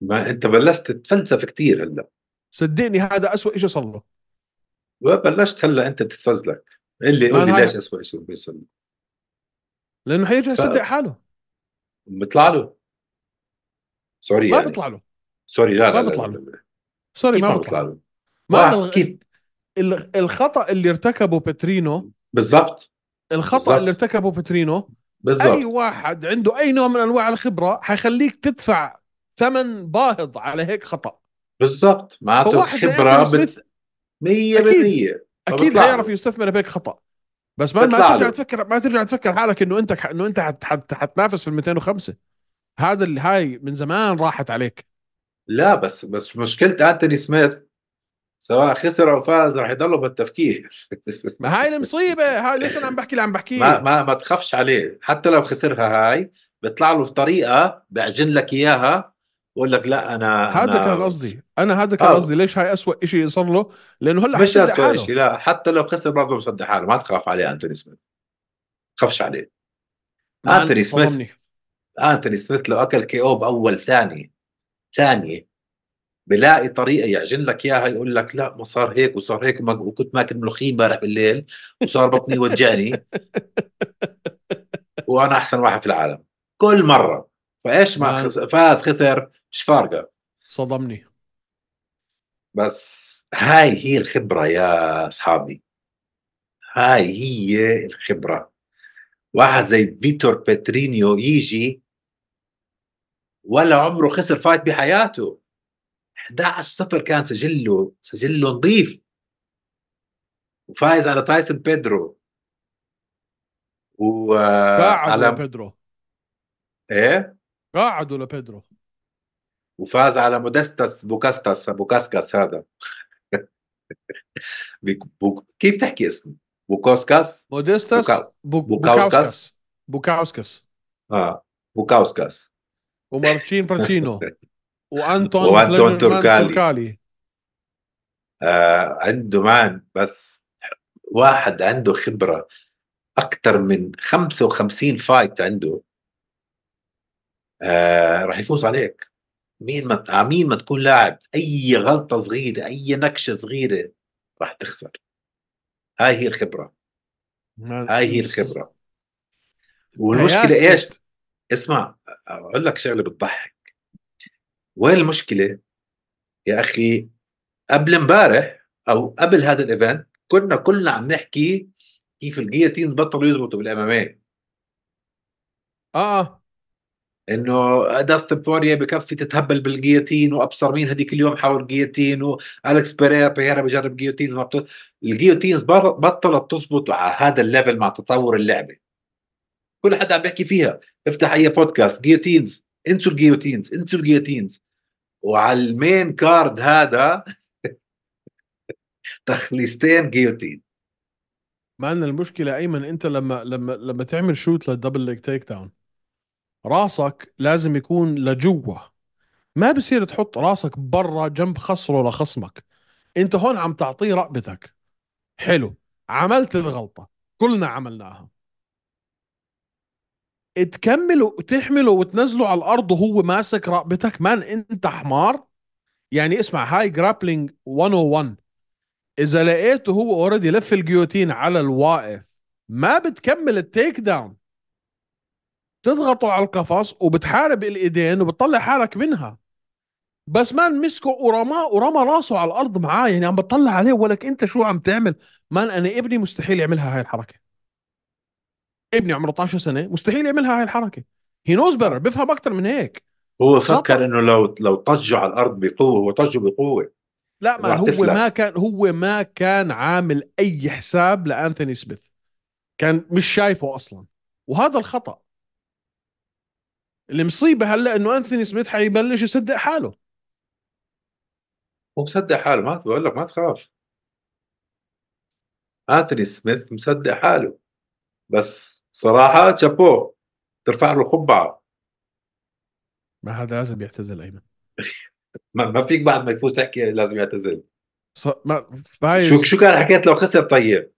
ما انت بلشت تتفلسف كثير هلا صدقني هذا أسوأ شيء صار له بلشت هلا انت تتفزلك اللي قول لي ليش أسوأ شيء بيصير له لانه حيرجع يصدق ف... حاله بيطلع له سوري ما يعني. بيطلع له سوري لا لا, لا, لا, لا, لا. سوري ما بطلع ما كيف الخطا اللي ارتكبه بترينو بالضبط الخطا بالزبط. اللي ارتكبه بترينو بالزبط. اي واحد عنده اي نوع من انواع الخبره حيخليك تدفع ثمن باهظ على هيك خطا بالضبط معناته الخبره 100% اكيد, أكيد حيعرف يستثمر بهيك خطا بس ما, ما ترجع له. تفكر ما ترجع تفكر حالك انه انت انه انت حتنافس في ال 205 هذا اللي هاي من زمان راحت عليك لا بس بس مشكله انتوني سميث سواء خسر او فاز راح يضلوا بالتفكير ما هاي المصيبه هاي ليش انا عم بحكي اللي عم بحكيه ما, ما ما تخافش عليه حتى لو خسرها هاي بيطلع له في طريقه بعجن لك اياها بقول لك لا انا هذا أنا... كان قصدي انا هذا كان آه. قصدي ليش هاي أسوأ شيء صار له لانه هلا مش أسوأ شيء لا حتى لو خسر برضه مصدق حاله ما تخاف عليه انتوني سميث خافش عليه انتوني سميث انتوني سميث لو اكل كي او باول ثانيه الثانيه بلاقي طريقه يعجن لك اياها يقول لك لا ما صار هيك وصار هيك وكنت ماكل ملوخيه امبارح بالليل وصار بطني يوجعني وانا احسن واحد في العالم كل مره فايش ما خس... فاز خسر مش فارقه صدمني بس هاي هي الخبره يا اصحابي هاي هي الخبره واحد زي فيتور بترينيو يجي ولا عمره خسر فايت بحياته 11 صفر كان سجله سجله نظيف وفايز على تايسون بيدرو و آه، على بيدرو ايه قاعدوا لبيدرو وفاز على مودستس بوكاستس بوكاسكاس هذا كيف تحكي اسمه بوكوسكاس مودستس بوكا... بوكاوسكاس بوكاوسكاس اه بوكاوسكاس ومارتشين باتشينو وانتون وانتون تركالي, تركالي. آه عنده مان بس واحد عنده خبره اكثر من 55 فايت عنده آه راح يفوز عليك مين ما على آه، مين ما تكون لاعب اي غلطه صغيره اي نكشه صغيره راح تخسر هاي هي الخبره هاي هي الخبره والمشكله ايش اسمع اقول لك شغله بتضحك وين المشكله يا اخي قبل امبارح او قبل هذا الايفنت كنا كلنا عم نحكي كيف الجياتينز بطلوا يزبطوا بالاماميه اه انه داستن بوريا بكفي تتهبل بالجياتين وابصر مين هذيك اليوم حاول جياتين والكس بيريرا بيريرا بجرب جيوتينز ما بطل الجيوتينز بطلت تزبط على هذا الليفل مع تطور اللعبه كل حدا عم بيحكي فيها افتح اي بودكاست جيوتينز انسوا الجيوتينز انسوا الجيوتينز وعلى المين كارد هذا تخليصتين جيوتين مع ان المشكله ايمن انت لما لما لما تعمل شوت للدبل ليج تيك داون راسك لازم يكون لجوا ما بصير تحط راسك برا جنب خصره لخصمك انت هون عم تعطيه رقبتك حلو عملت الغلطه كلنا عملناها تكمله وتحمله وتنزله على الارض وهو ماسك رقبتك مان انت حمار يعني اسمع هاي جرابلينج 101 اذا لقيته هو اوريدي لف الجيوتين على الواقف ما بتكمل التيك داون تضغطه على القفص وبتحارب الايدين وبتطلع حالك منها بس مان مسكه ورماه ورمى راسه على الارض معاه يعني عم بتطلع عليه ولك انت شو عم تعمل مان انا ابني مستحيل يعملها هاي الحركه ابني عمره 12 سنه مستحيل يعملها هاي الحركه هي نوز بيتر بيفهم اكثر من هيك هو فكر انه لو لو طجه على الارض بقوه هو طجه بقوه لا ما هو تفلت. ما كان هو ما كان عامل اي حساب لانثوني سميث كان مش شايفه اصلا وهذا الخطا المصيبه هلا انه انثوني سميث حيبلش يصدق حاله هو مصدق حاله ما بقول لك ما تخاف انثوني سميث مصدق حاله بس صراحه تشابو ترفع له قبعه ما هذا لازم يعتزل ايمن ما فيك بعد ما يفوز تحكي لازم يعتزل ص... ما بايز. شو شو كان حكيت لو خسر طيب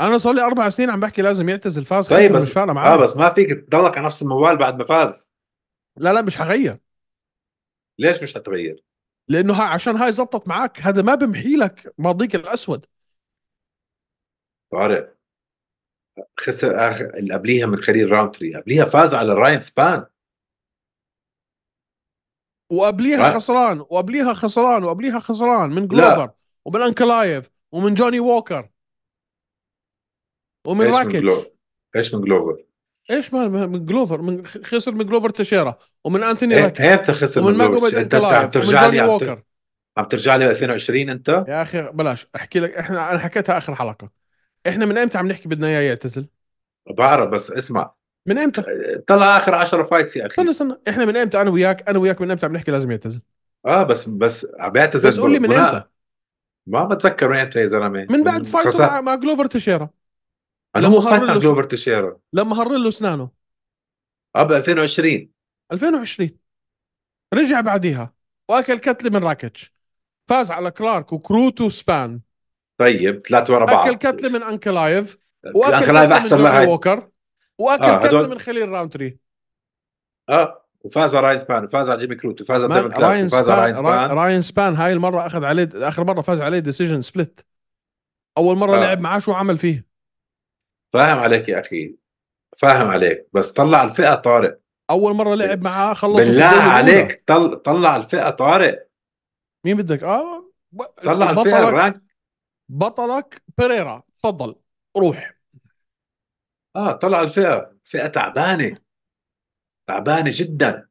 انا صار لي اربع سنين عم بحكي لازم يعتزل فاز طيب بس مش معاه اه بس ما فيك تضلك على نفس الموال بعد ما فاز لا لا مش حغير ليش مش حتغير؟ لانه ها عشان هاي زبطت معك هذا ما بمحي لك ماضيك الاسود طارق خسر آخر اللي قبليها من خليل راونتري قبليها فاز على راين سبان وقبليها را... خسران وقبليها خسران وقبليها خسران من جلوفر ومن انكلايف ومن جوني ووكر ومن راكيتش ايش من جلوفر؟ ايش ما من جلوفر من خسر من جلوفر تشيرا ومن انتوني راكيتش ايمتى خسر من جلوفر؟ انت عم ترجع لي عم ترجع لي 2020 انت؟ يا اخي بلاش احكي لك احنا انا حكيتها اخر حلقه احنا من امتى عم نحكي بدنا اياه يعتزل؟ بعرف بس اسمع من امتى؟ طلع اخر 10 فايتس يا اخي استنى استنى احنا من امتى انا وياك انا وياك من امتى عم نحكي لازم يعتزل؟ اه بس بس عم بيعتزل بس قول لي من امتى؟ ما بتذكر من امتى يا زلمه من بعد فايت مع, مع جلوفر تشيرا انا مو فايت مع جلوفر تشيرا لما هرر له اسنانه اه ب 2020 2020 رجع بعديها واكل كتله من راكيتش فاز على كلارك وكروتو سبان طيب ثلاثة ورا بعض اكل كتله من ايف أه، واكل كتلة احسن من هاي ووكر واكل آه كتله هدول... من خليل راوند 3 اه وفاز راين سبان وفاز على جيمي كروت وفاز على ديفن كلارك وفاز على راين سبان راين سبان هاي المره اخذ عليه اخر مره فاز عليه ديسيجن سبليت اول مره آه. لعب معاه شو عمل فيه فاهم عليك يا اخي فاهم عليك بس طلع الفئه طارق اول مره لعب معاه خلص بالله عليك طل... طلع الفئه طارق مين بدك اه طلع الفئه الرانك بطلك بيريرا تفضل روح اه طلع الفئه فئه تعبانه تعبانه جدا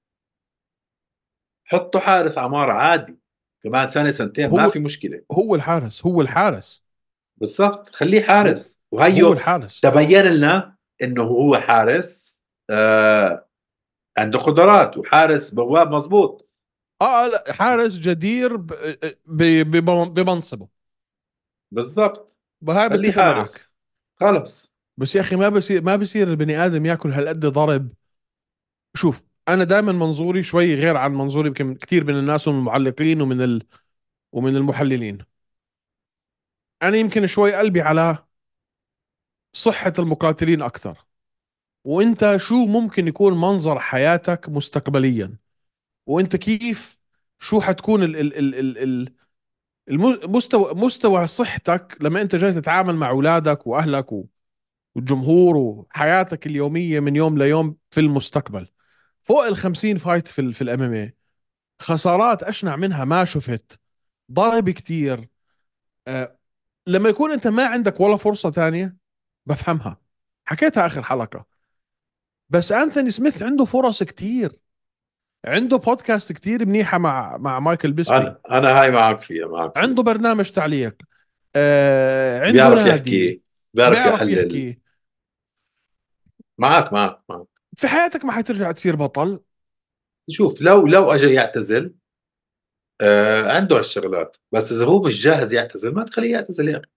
حطوا حارس عمار عادي كمان سنه سنتين ما في مشكله هو الحارس هو الحارس بالضبط خليه حارس وهيو هو الحارس تبين لنا انه هو حارس آه عنده قدرات وحارس بواب مزبوط اه حارس جدير آه، بمنصبه بالضبط بهاي بدي معك خلص بس يا اخي ما بصير ما بصير البني ادم ياكل هالقد ضرب شوف انا دائما منظوري شوي غير عن منظوري يمكن كثير من الناس ومن المعلقين ومن ال... ومن المحللين انا يمكن شوي قلبي على صحه المقاتلين اكثر وانت شو ممكن يكون منظر حياتك مستقبليا وانت كيف شو حتكون ال ال ال ال ال المستوى مستوى صحتك لما انت جاي تتعامل مع اولادك واهلك والجمهور وحياتك اليوميه من يوم ليوم في المستقبل فوق ال 50 فايت في في الام إيه. خسارات اشنع منها ما شفت ضرب كتير أه لما يكون انت ما عندك ولا فرصه تانية بفهمها حكيتها اخر حلقه بس انثوني سميث عنده فرص كتير عنده بودكاست كتير منيحه مع مع مايكل بيسبي انا انا هاي معك فيها معك فيه. عنده برنامج تعليق آه عنده بيعرف يحكي بيعرف, بيعرف يحلل يحكي. معك معك معك في حياتك ما حترجع تصير بطل شوف لو لو اجى يعتزل آه عنده هالشغلات بس اذا هو مش جاهز يعتزل ما تخليه يعتزل يا اخي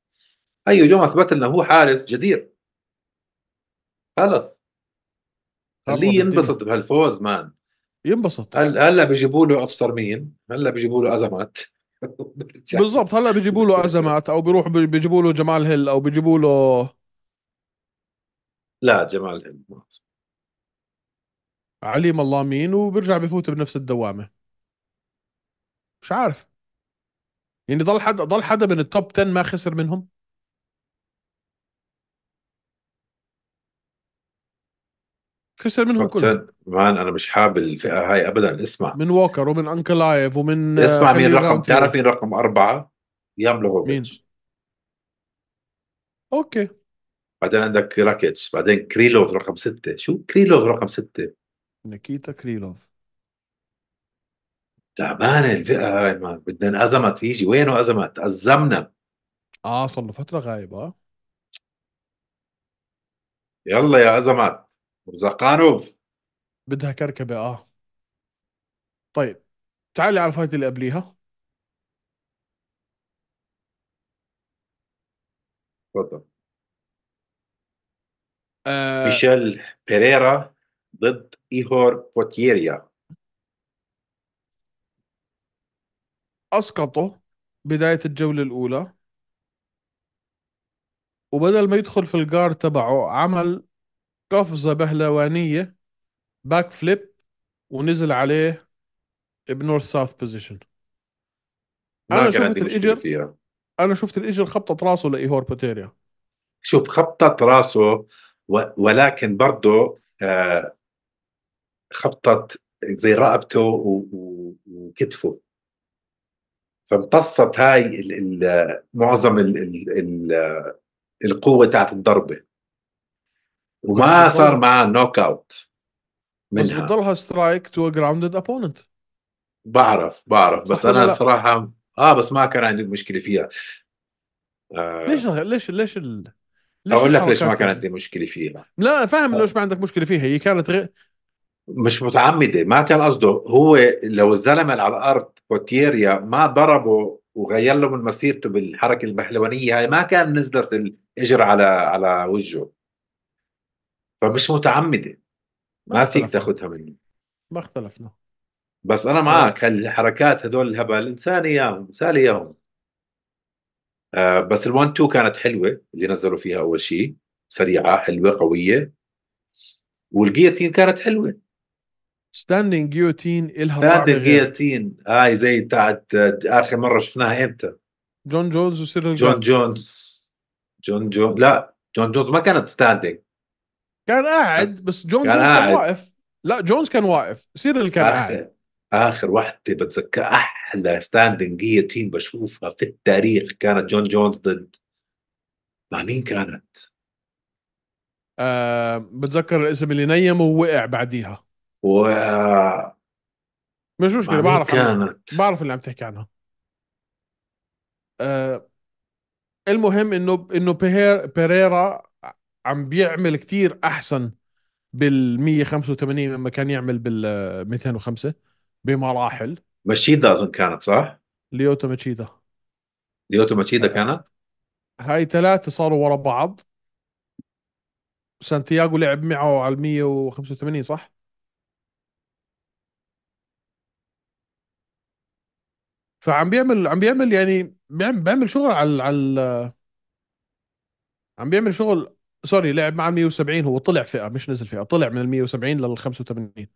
ايوه اليوم اثبت لنا هو حارس جدير خلص خليه ينبسط بهالفوز مان ينبسط هلا بيجيبوا له ابصر مين هلا بيجيبوا له ازمات بالضبط هلا بيجيبوا له ازمات او بيروح بيجيبوا له جمال هيل او بيجيبوا له لا جمال هيل عليم الله مين وبرجع بفوت بنفس الدوامه مش عارف يعني ضل حدا ضل حدا من التوب 10 ما خسر منهم خسر منهم كلهم مان انا مش حابب الفئه هاي ابدا اسمع من ووكر ومن انكل لايف ومن آه، اسمع مين رقم بتعرف مين رقم اربعه؟ يام مين؟ اوكي بعدين عندك راكيتش بعدين كريلوف رقم ستة شو كريلوف رقم ستة نكيتا كريلوف تعبانة الفئة هاي مان بدنا أزمت يجي وينه أزمت تأزمنا اه صار له فترة غايب اه يلا يا أزمت زقانوف بدها كركبه اه طيب تعالي على الفايت اللي قبليها تفضل آه ميشيل بيريرا ضد ايهور بوتيريا اسقطه بداية الجولة الأولى وبدل ما يدخل في الجار تبعه عمل قفزة بهلوانية باك فليب ونزل عليه بنورث ساوث بوزيشن انا شفت الاجر فيها انا شفت الاجر خبطة راسه لايهور بوتيريا شوف خبطة راسه و... ولكن برضه آه خبطة زي رقبته و... و... وكتفه فامتصت هاي ال... ال... معظم ال... ال... القوه تاعت الضربه وما صار معاه نوك اوت منها بس بضلها سترايك تو جراوندد اوبوننت بعرف بعرف بس انا لا. صراحه اه بس ما كان عندي مشكله فيها آه ليش ليش ليش ال... ليش اقول لك ليش ما كان عندي مشكله فيها لا فاهم آه. ليش ما عندك مشكله فيها هي كانت غير مش متعمده ما كان قصده هو لو الزلمه اللي على الارض بوتيريا ما ضربه وغير له من مسيرته بالحركه البهلوانيه هاي ما كان نزلت الاجر على على وجهه فمش متعمده ما, فيك تاخذها منه ما اختلفنا بس انا معك هالحركات هذول الهبل انسان اياهم انسان اياهم آه بس ال1 تو كانت حلوه اللي نزلوا فيها اول شيء سريعه حلوه قويه والجيوتين كانت حلوه ستاندينج جيوتين الها ستاندينج جيوتين هاي زي تاعت آه، اخر مره شفناها امتى جون جونز وسيرن جون جونز جون جونز لا جون جونز ما كانت ستاندينج كان قاعد بس جون كان, قاعد. كان واقف لا جونز كان واقف سير اللي كان آخر قاعد اخر واحده بتذكر احلى ستاندنج جيتين بشوفها في التاريخ كانت جون جونز ضد مع مين كانت؟ أه بتذكر الاسم اللي نيم ووقع بعديها و مش مشكله بعرف كانت عنها. بعرف اللي عم تحكي عنها أه المهم انه انه بيريرا عم بيعمل كتير احسن بال 185 مما كان يعمل بال 205 بمراحل مشيدا اظن كانت صح؟ ليوتا مشيدا ليوتا مشيدا كانت؟ هاي ثلاثة صاروا ورا بعض سانتياغو لعب معه على ال 185 صح؟ فعم بيعمل عم بيعمل يعني بيعمل, بيعمل شغل على على عم بيعمل شغل سوري لعب مع ال 170 هو طلع فئه مش نزل فئه طلع من ال 170 لل 85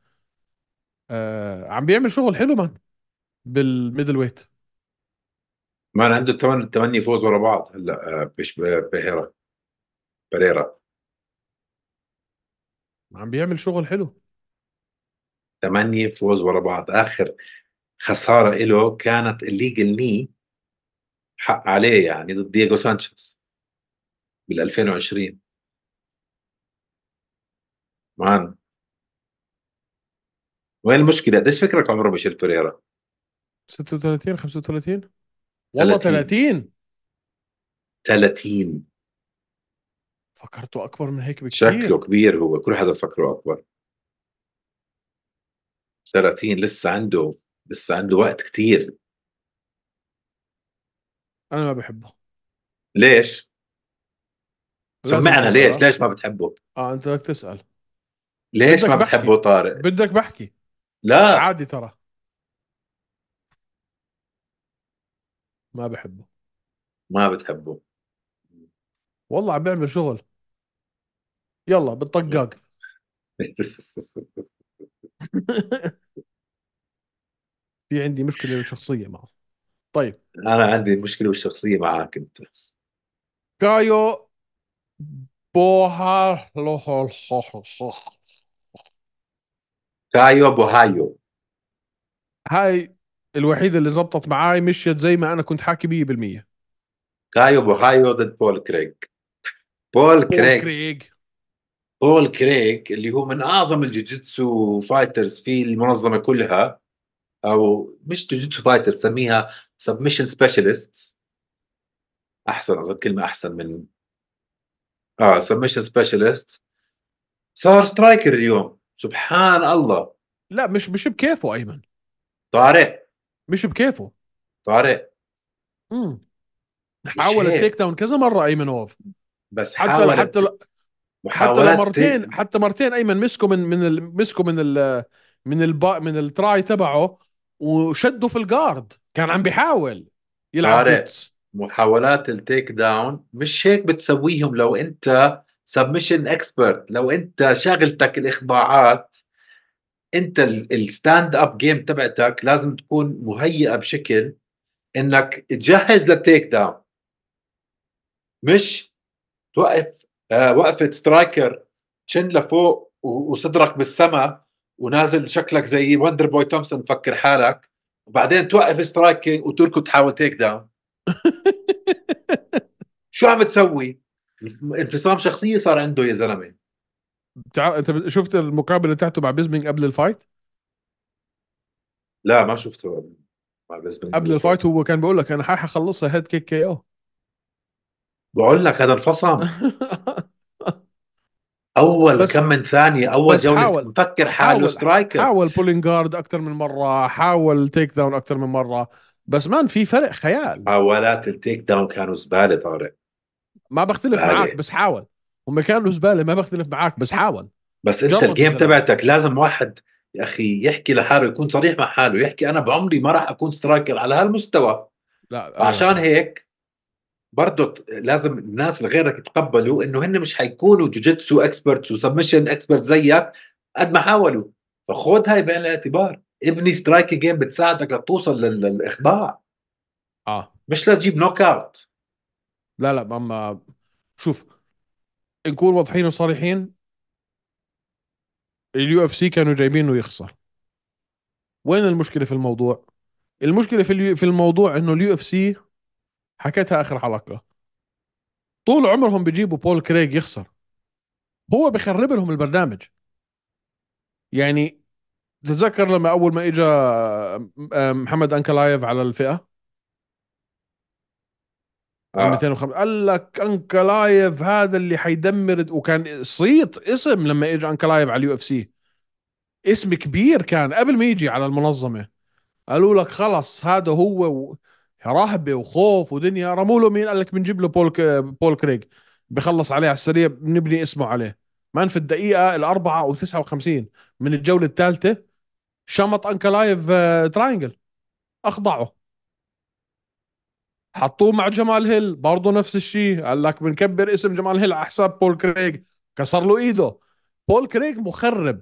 آه عم بيعمل شغل حلو مان بالميدل ويت مان عنده ثمان ثمانية فوز ورا بعض هلا آه، بش آه، بهيرا بريرا عم بيعمل شغل حلو ثمانية فوز ورا بعض اخر خسارة له كانت الليجل ني حق عليه يعني ضد دييغو سانشيز بال 2020 معانا وين المشكله قديش فكرك عمره بشير توريرا 36 35 والله 30 30 فكرته اكبر من هيك بكثير شكله كبير هو كل حدا فكره اكبر 30 لسه عنده لسه عنده وقت كثير انا ما بحبه ليش؟ سمعنا ليش ليش ما بتحبه؟ اه انت بدك تسال ليش ما بتحبه طارق؟ بدك بحكي لا عادي ترى ما بحبه ما بتحبه والله عم بيعمل شغل يلا بالطقاق في عندي مشكله شخصيه معه طيب انا عندي مشكله بالشخصيه معك انت كايو بوها كايو بوهايو هاي الوحيده اللي زبطت معاي مشيت زي ما انا كنت حاكي 100% كايو بوهايو ضد بول كريغ بول كريغ بول كريغ اللي هو من اعظم الجوجيتسو فايترز في المنظمه كلها او مش جوجيتسو فايترز سميها سبمشن سبيشالست احسن اظن كلمه احسن من اه سبمشن سبيشالست صار سترايكر اليوم سبحان الله لا مش مش بكيفه ايمن طارق مش بكيفه طارق امم حاول التيك داون كذا مره ايمن اوف بس حتى حتى حتى مرتين حتى مرتين ايمن مسكه من من مسكه من الـ من الب... من التراي تبعه وشده في الجارد كان عم بيحاول يلعب محاولات التيك داون مش هيك بتسويهم لو انت سبمشن اكسبرت لو انت شغلتك الاخضاعات انت الستاند اب جيم تبعتك لازم تكون مهيئه بشكل انك تجهز للتيك داون مش توقف آه وقفه سترايكر شن لفوق وصدرك بالسما ونازل شكلك زي وندر بوي تومسون مفكر حالك وبعدين توقف سترايكينج وتركض تحاول تيك داون شو عم تسوي؟ انفصام شخصيه صار عنده يا زلمه بتع... انت شفت المقابله تاعته مع بيزمينج قبل الفايت؟ لا ما شفته مع بيزمينج قبل الفايت هو كان بيقول لك انا اخلصها هيد كيك كي او بقول لك هذا انفصم اول كم من ثانيه اول جوله حاول مفكر حاله سترايكر حاول بولينج جارد اكثر من مره حاول تيك داون اكثر من مره بس مان في فرق خيال حاولات التيك داون كانوا زباله طارق ما بختلف زبالة. معاك بس حاول هم كانوا زباله ما بختلف معاك بس حاول بس انت الجيم تبعتك لازم واحد يا اخي يحكي لحاله يكون صريح مع حاله يحكي انا بعمري ما راح اكون سترايكر على هالمستوى لا عشان هيك برضه لازم الناس اللي غيرك يتقبلوا انه هن مش حيكونوا جوجيتسو اكسبرتس وسبمشن اكسبرتس زيك قد ما حاولوا فخذ هاي بعين الاعتبار ابني سترايك جيم بتساعدك لتوصل للاخضاع اه مش لتجيب نوك اوت لا لا اما شوف نكون واضحين وصريحين اليو اف سي كانوا جايبينه يخسر وين المشكله في الموضوع المشكله في في الموضوع انه اليو اف سي حكيتها اخر حلقه طول عمرهم بيجيبوا بول كريغ يخسر هو بخرب لهم البرنامج يعني تتذكر لما اول ما اجى محمد انكلايف على الفئه آه. 205 قال لك انكلايف هذا اللي حيدمر وكان صيت اسم لما اجى انكلايف على اليو اف سي اسم كبير كان قبل ما يجي على المنظمه قالوا لك خلص هذا هو رهبه وخوف ودنيا رموا له مين قال لك بنجيب له بول بول كريج بخلص عليه على السريع بنبني اسمه عليه مان في الدقيقه الاربعه او 59 من الجوله الثالثه شمط انكلايف تراينجل آه، اخضعه حطوه مع جمال هيل برضه نفس الشيء قال لك بنكبر اسم جمال هيل على حساب بول كريج كسر له ايده بول كريج مخرب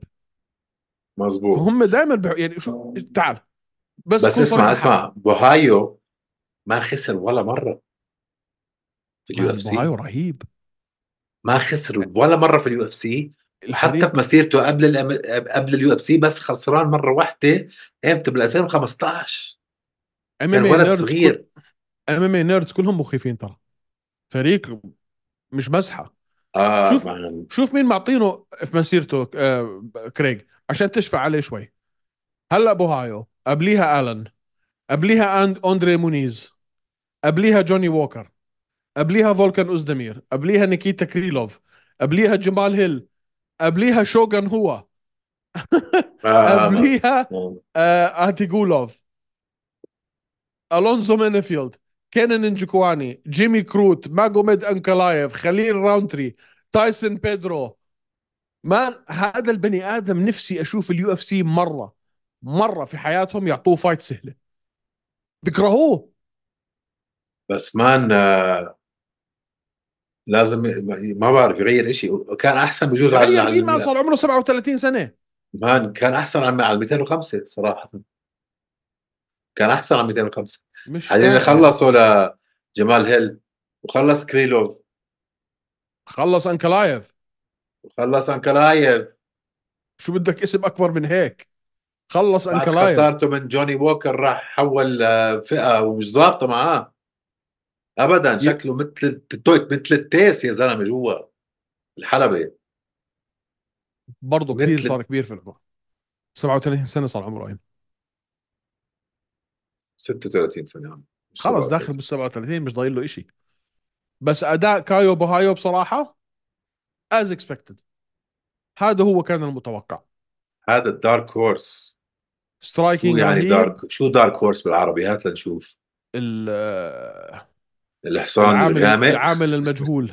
مزبوط هم دائما بح... يعني شو تعال بس بس اسمع اسمع بوهايو ما خسر ولا مره في اليو اف سي بوهايو رهيب ما خسر ولا مره في اليو اف سي حتى في مسيرته قبل الـ قبل اليو اف سي بس خسران مره واحده امتى بال 2015 كان ولد صغير ام ام اي نيردز كلهم مخيفين ترى فريق مش مزحه آه شوف شوف مين معطينه في مسيرته آه كريج عشان تشفع عليه شوي هلا بوهايو قبليها الن قبليها اند اندري مونيز قبليها جوني ووكر قبليها فولكان اوزدمير قبليها نيكيتا كريلوف قبليها جمال هيل قبليها شوغان هو آه، قبليها آه, آه، اتيجولوف الونزو مينيفيلد كينن انجكواني جيمي كروت ماجوميد انكلايف خليل راونتري تايسون بيدرو مان هذا البني ادم نفسي اشوف اليو اف سي مره مره في حياتهم يعطوه فايت سهله بيكرهوه بس مان آه، لازم ما بعرف يغير شيء كان احسن بجوز على مين ما صار عمره 37 سنه مان كان احسن على 205 صراحه كان احسن على 205 مش حاليا خلصوا لجمال هيل وخلص كريلوف خلص انكلايف وخلص انكلايف شو بدك اسم اكبر من هيك خلص انكلايف خسارته من جوني ووكر راح حول آه، فئه ومش ظابطه معاه ابدا شكله مثل مثل التيس يا زلمه جوا الحلبه برضه كثير صار كبير في العمر 37 سنه صار عمره يعني 36 سنه خلص داخل بال 37 مش ضايل له شيء بس اداء كايو بوهايو بصراحه از اكسبكتد هذا هو كان المتوقع هذا الدارك هورس سترايكينج شو يعني, يعني دارك شو دارك هورس بالعربي هات لنشوف ال الحصان الغامق العامل المجهول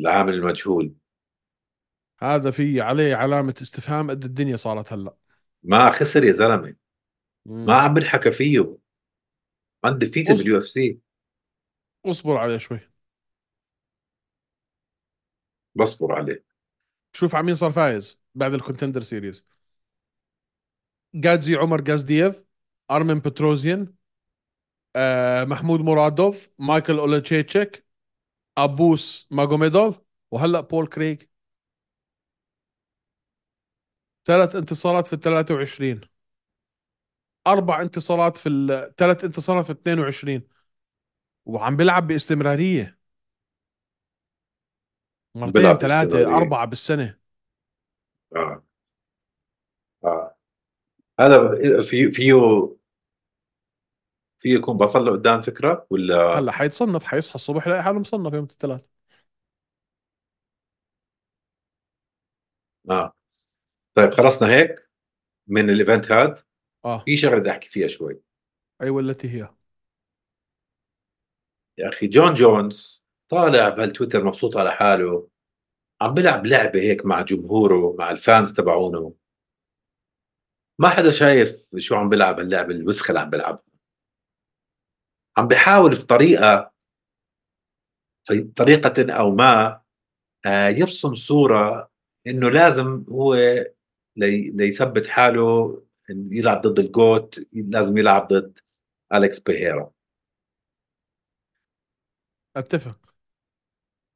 العامل المجهول هذا في عليه علامة استفهام قد الدنيا صارت هلا ما خسر يا زلمه ما عم بنحكى فيه أص... باليو اف سي اصبر عليه شوي بصبر عليه شوف على مين صار فايز بعد الكونتندر سيريز جادزي عمر جازديف ارمن بتروزيان آه محمود مرادوف مايكل اولتشيتشيك ابوس ماجوميدوف وهلا بول كريك ثلاث انتصارات في ال 23 اربع انتصارات في ال... ثلاث انتصارات في 22 وعم بيلعب باستمراريه مرتين ثلاثه اربعه بالسنه اه اه هذا في فيه في يكون بطل قدام فكره ولا هلا حيتصنف حيصحى الصبح يلاقي حاله مصنف يوم الثلاث اه طيب خلصنا هيك من الايفنت هاد اه في شغله بدي احكي فيها شوي ايوه التي هي يا اخي جون جونز طالع بهالتويتر مبسوط على حاله عم بلعب لعبه هيك مع جمهوره مع الفانز تبعونه ما حدا شايف شو عم بلعب هاللعبه الوسخه اللي عم بلعبها عم بحاول في طريقه في طريقه او ما آه، يرسم صوره انه لازم هو ليثبت حاله يلعب ضد الجوت لازم يلعب ضد اليكس بيهيرا اتفق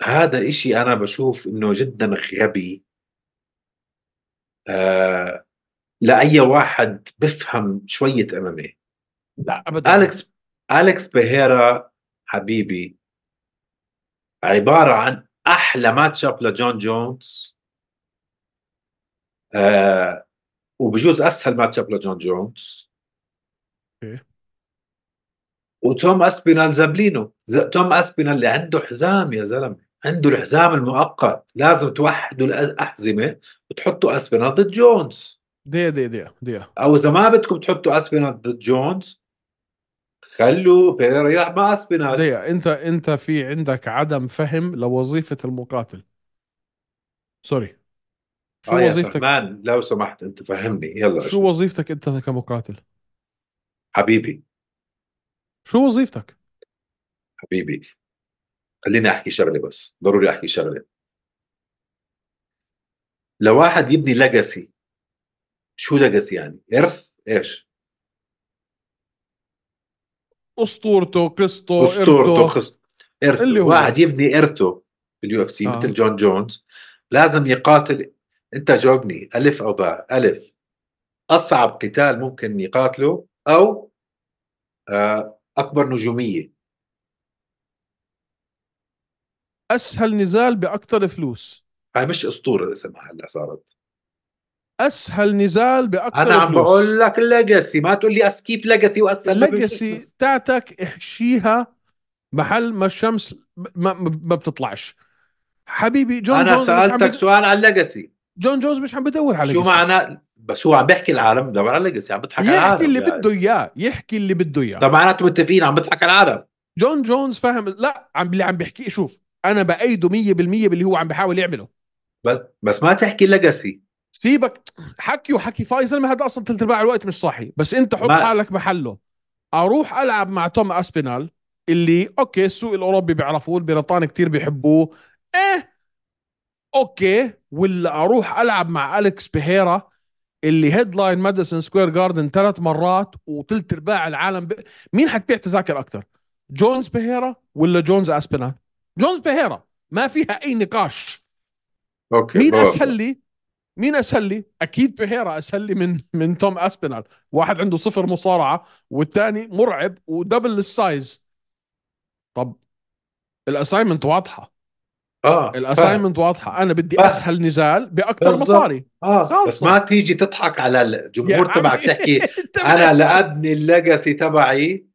هذا إشي انا بشوف انه جدا غبي آه لاي واحد بفهم شويه امامي إيه. لا ابدا اليكس اليكس بيهيرا حبيبي عباره عن احلى ماتش اب لجون جونز آه، وبجوز اسهل ماتشاب لجون جونز اوكي وتوم اسبينال زابلينو توم اسبينال اللي عنده حزام يا زلمه عنده الحزام المؤقت لازم توحدوا الاحزمه وتحطوا اسبينال ضد جونز دقيقه دقيقه دقيقه دي او اذا ما بدكم تحطوا اسبينال ضد جونز خلوا بيرا يلعب مع اسبينال دقيقه انت انت في عندك عدم فهم لوظيفه المقاتل سوري شو آه وظيفتك؟ مان لو سمحت انت فهمني يلا شو أشوف. وظيفتك انت كمقاتل؟ حبيبي شو وظيفتك؟ حبيبي خليني احكي شغله بس ضروري احكي شغله لو واحد يبني ليجاسي شو ليجاسي يعني؟ ارث ايش؟ اسطورته قصته اسطورته قصته ارث واحد يبني ارثه باليو اف سي آه. مثل جون جونز لازم يقاتل انت جاوبني الف او باء الف اصعب قتال ممكن يقاتله او آه، اكبر نجوميه اسهل نزال باكثر فلوس هاي مش اسطوره اسمها هلا صارت اسهل نزال باكثر انا عم بقول لك ليجاسي ما تقول لي اسكيب ليجاسي واسهل ليجاسي تاعتك احشيها محل ما الشمس ما, ما بتطلعش حبيبي جون انا سالتك سؤال عن ليجاسي جون جونز مش عم بدور على شو معنى بس هو عم بيحكي العالم دور على ليجاسي عم بيضحك على العالم يحكي اللي يعني. بده اياه يحكي اللي بده اياه طب معناته متفقين عم بيضحك على العالم جون جونز فاهم لا عم اللي عم بيحكي شوف انا بايده 100% باللي هو عم بيحاول يعمله بس بس ما تحكي ليجاسي سيبك حكي وحكي فايزل ما هذا اصلا ثلث ارباع الوقت مش صحي بس انت حط حالك محله اروح العب مع توم اسبينال اللي اوكي السوق الاوروبي بيعرفوه البريطاني كتير بيحبوه ايه اوكي ولا اروح العب مع اليكس بيهيرا اللي هيدلاين ماديسون سكوير جاردن ثلاث مرات وثلث ارباع العالم ب... مين حتبيع تذاكر اكثر؟ جونز بيهيرا ولا جونز اسبينال؟ جونز بيهيرا ما فيها اي نقاش اوكي مين بقى. اسهل لي؟ مين اسهل لي؟ اكيد بيهيرا اسهل لي من من توم اسبينال، واحد عنده صفر مصارعه والثاني مرعب ودبل السايز طب الاسايمنت واضحه اه الاساينمنت واضحه انا بدي اسهل نزال باكثر مصاري اه خالصة. بس ما تيجي تضحك على الجمهور تبعك تحكي انا لابني الليجاسي تبعي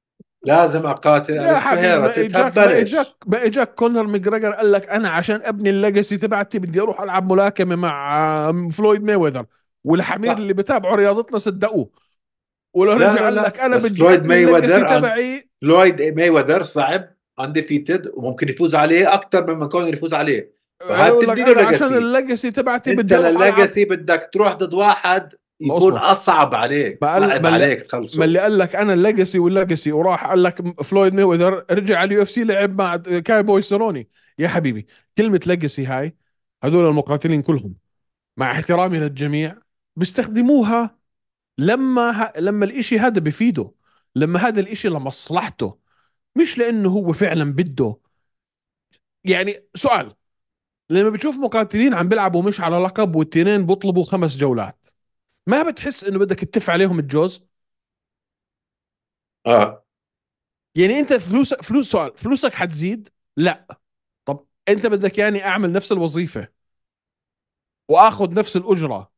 لازم اقاتل اليس بيريرا تتهبلش اجاك اجاك كونر ماجريجر قال لك انا عشان ابني الليجاسي تبعتي بدي اروح العب ملاكمه مع فلويد مايويذر والحمير آه. اللي بتابعوا رياضتنا صدقوه ولو رجع قال لك انا بدي فلويد مايويذر تبعي فلويد مايويذر صعب انديفيتد وممكن يفوز عليه اكثر مما كونه يفوز عليه فهذا تبديل ليجاسي عشان الليجاسي تبعتي انت الليجاسي بدك تروح ضد واحد يكون اصعب عليك صعب عليك تخلصه ما اللي قال لك انا الليجاسي والليجاسي وراح قال لك فلويد ميوذر رجع على اليو اف سي لعب مع كاي بوي سيروني يا حبيبي كلمه ليجاسي هاي هذول المقاتلين كلهم مع احترامي للجميع بيستخدموها لما ه... لما الاشي هذا بفيده لما هذا الاشي لمصلحته مش لانه هو فعلا بده يعني سؤال لما بتشوف مقاتلين عم بيلعبوا مش على لقب والتنين بيطلبوا خمس جولات ما بتحس انه بدك تتف عليهم الجوز اه يعني انت فلوس فلوس سؤال فلوسك حتزيد لا طب انت بدك يعني اعمل نفس الوظيفه واخذ نفس الاجره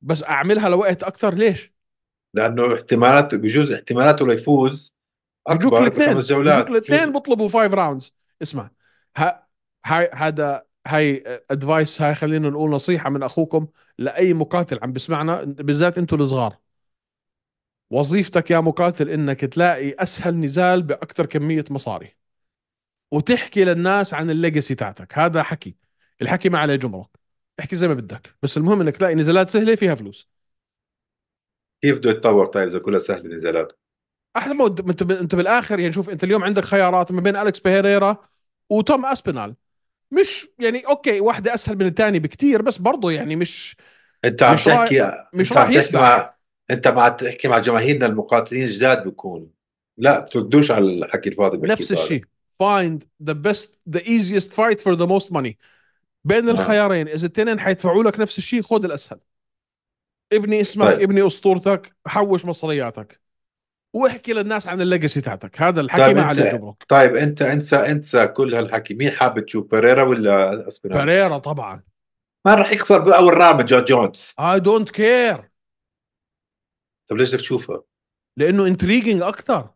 بس اعملها لوقت اكثر ليش لانه احتمالات بجوز احتمالاته ليفوز ارجوك الاثنين ارجوك الاثنين بطلبوا فايف راوندز اسمع هاي هذا هاي ادفايس هاي خلينا نقول نصيحه من اخوكم لاي مقاتل عم بسمعنا بالذات انتم الصغار وظيفتك يا مقاتل انك تلاقي اسهل نزال باكثر كميه مصاري وتحكي للناس عن الليجاسي تاعتك هذا حكي الحكي ما عليه جمرك احكي زي ما بدك بس المهم انك تلاقي نزالات سهله فيها فلوس كيف بده يتطور طيب اذا كلها سهله نزالات احلى مود انت انت بالاخر يعني شوف انت اليوم عندك خيارات ما بين الكس بيريرا وتوم اسبينال مش يعني اوكي واحده اسهل من الثانيه بكثير بس برضه يعني مش انت عم مش تحكي مش انت عم تحكي مع انت مع تحكي مع جماهيرنا المقاتلين جداد بكون لا تردوش على الحكي الفاضي نفس الشيء فايند ذا بيست ذا ايزيست فايت فور ذا موست ماني بين نعم. الخيارين اذا الاثنين حيدفعوا لك نفس الشيء خذ الاسهل ابني اسمك طيب. ابني اسطورتك حوش مصرياتك واحكي للناس عن الليجاسي تاعتك هذا الحكي طيب ما عليه جبرك طيب انت انسى انسى كل هالحكي مين حاب تشوف بريرا ولا اسبينال بريرا طبعا ما راح يخسر باول راوند جو جونز اي دونت كير طيب ليش بدك تشوفه؟ لانه انتريجينج اكثر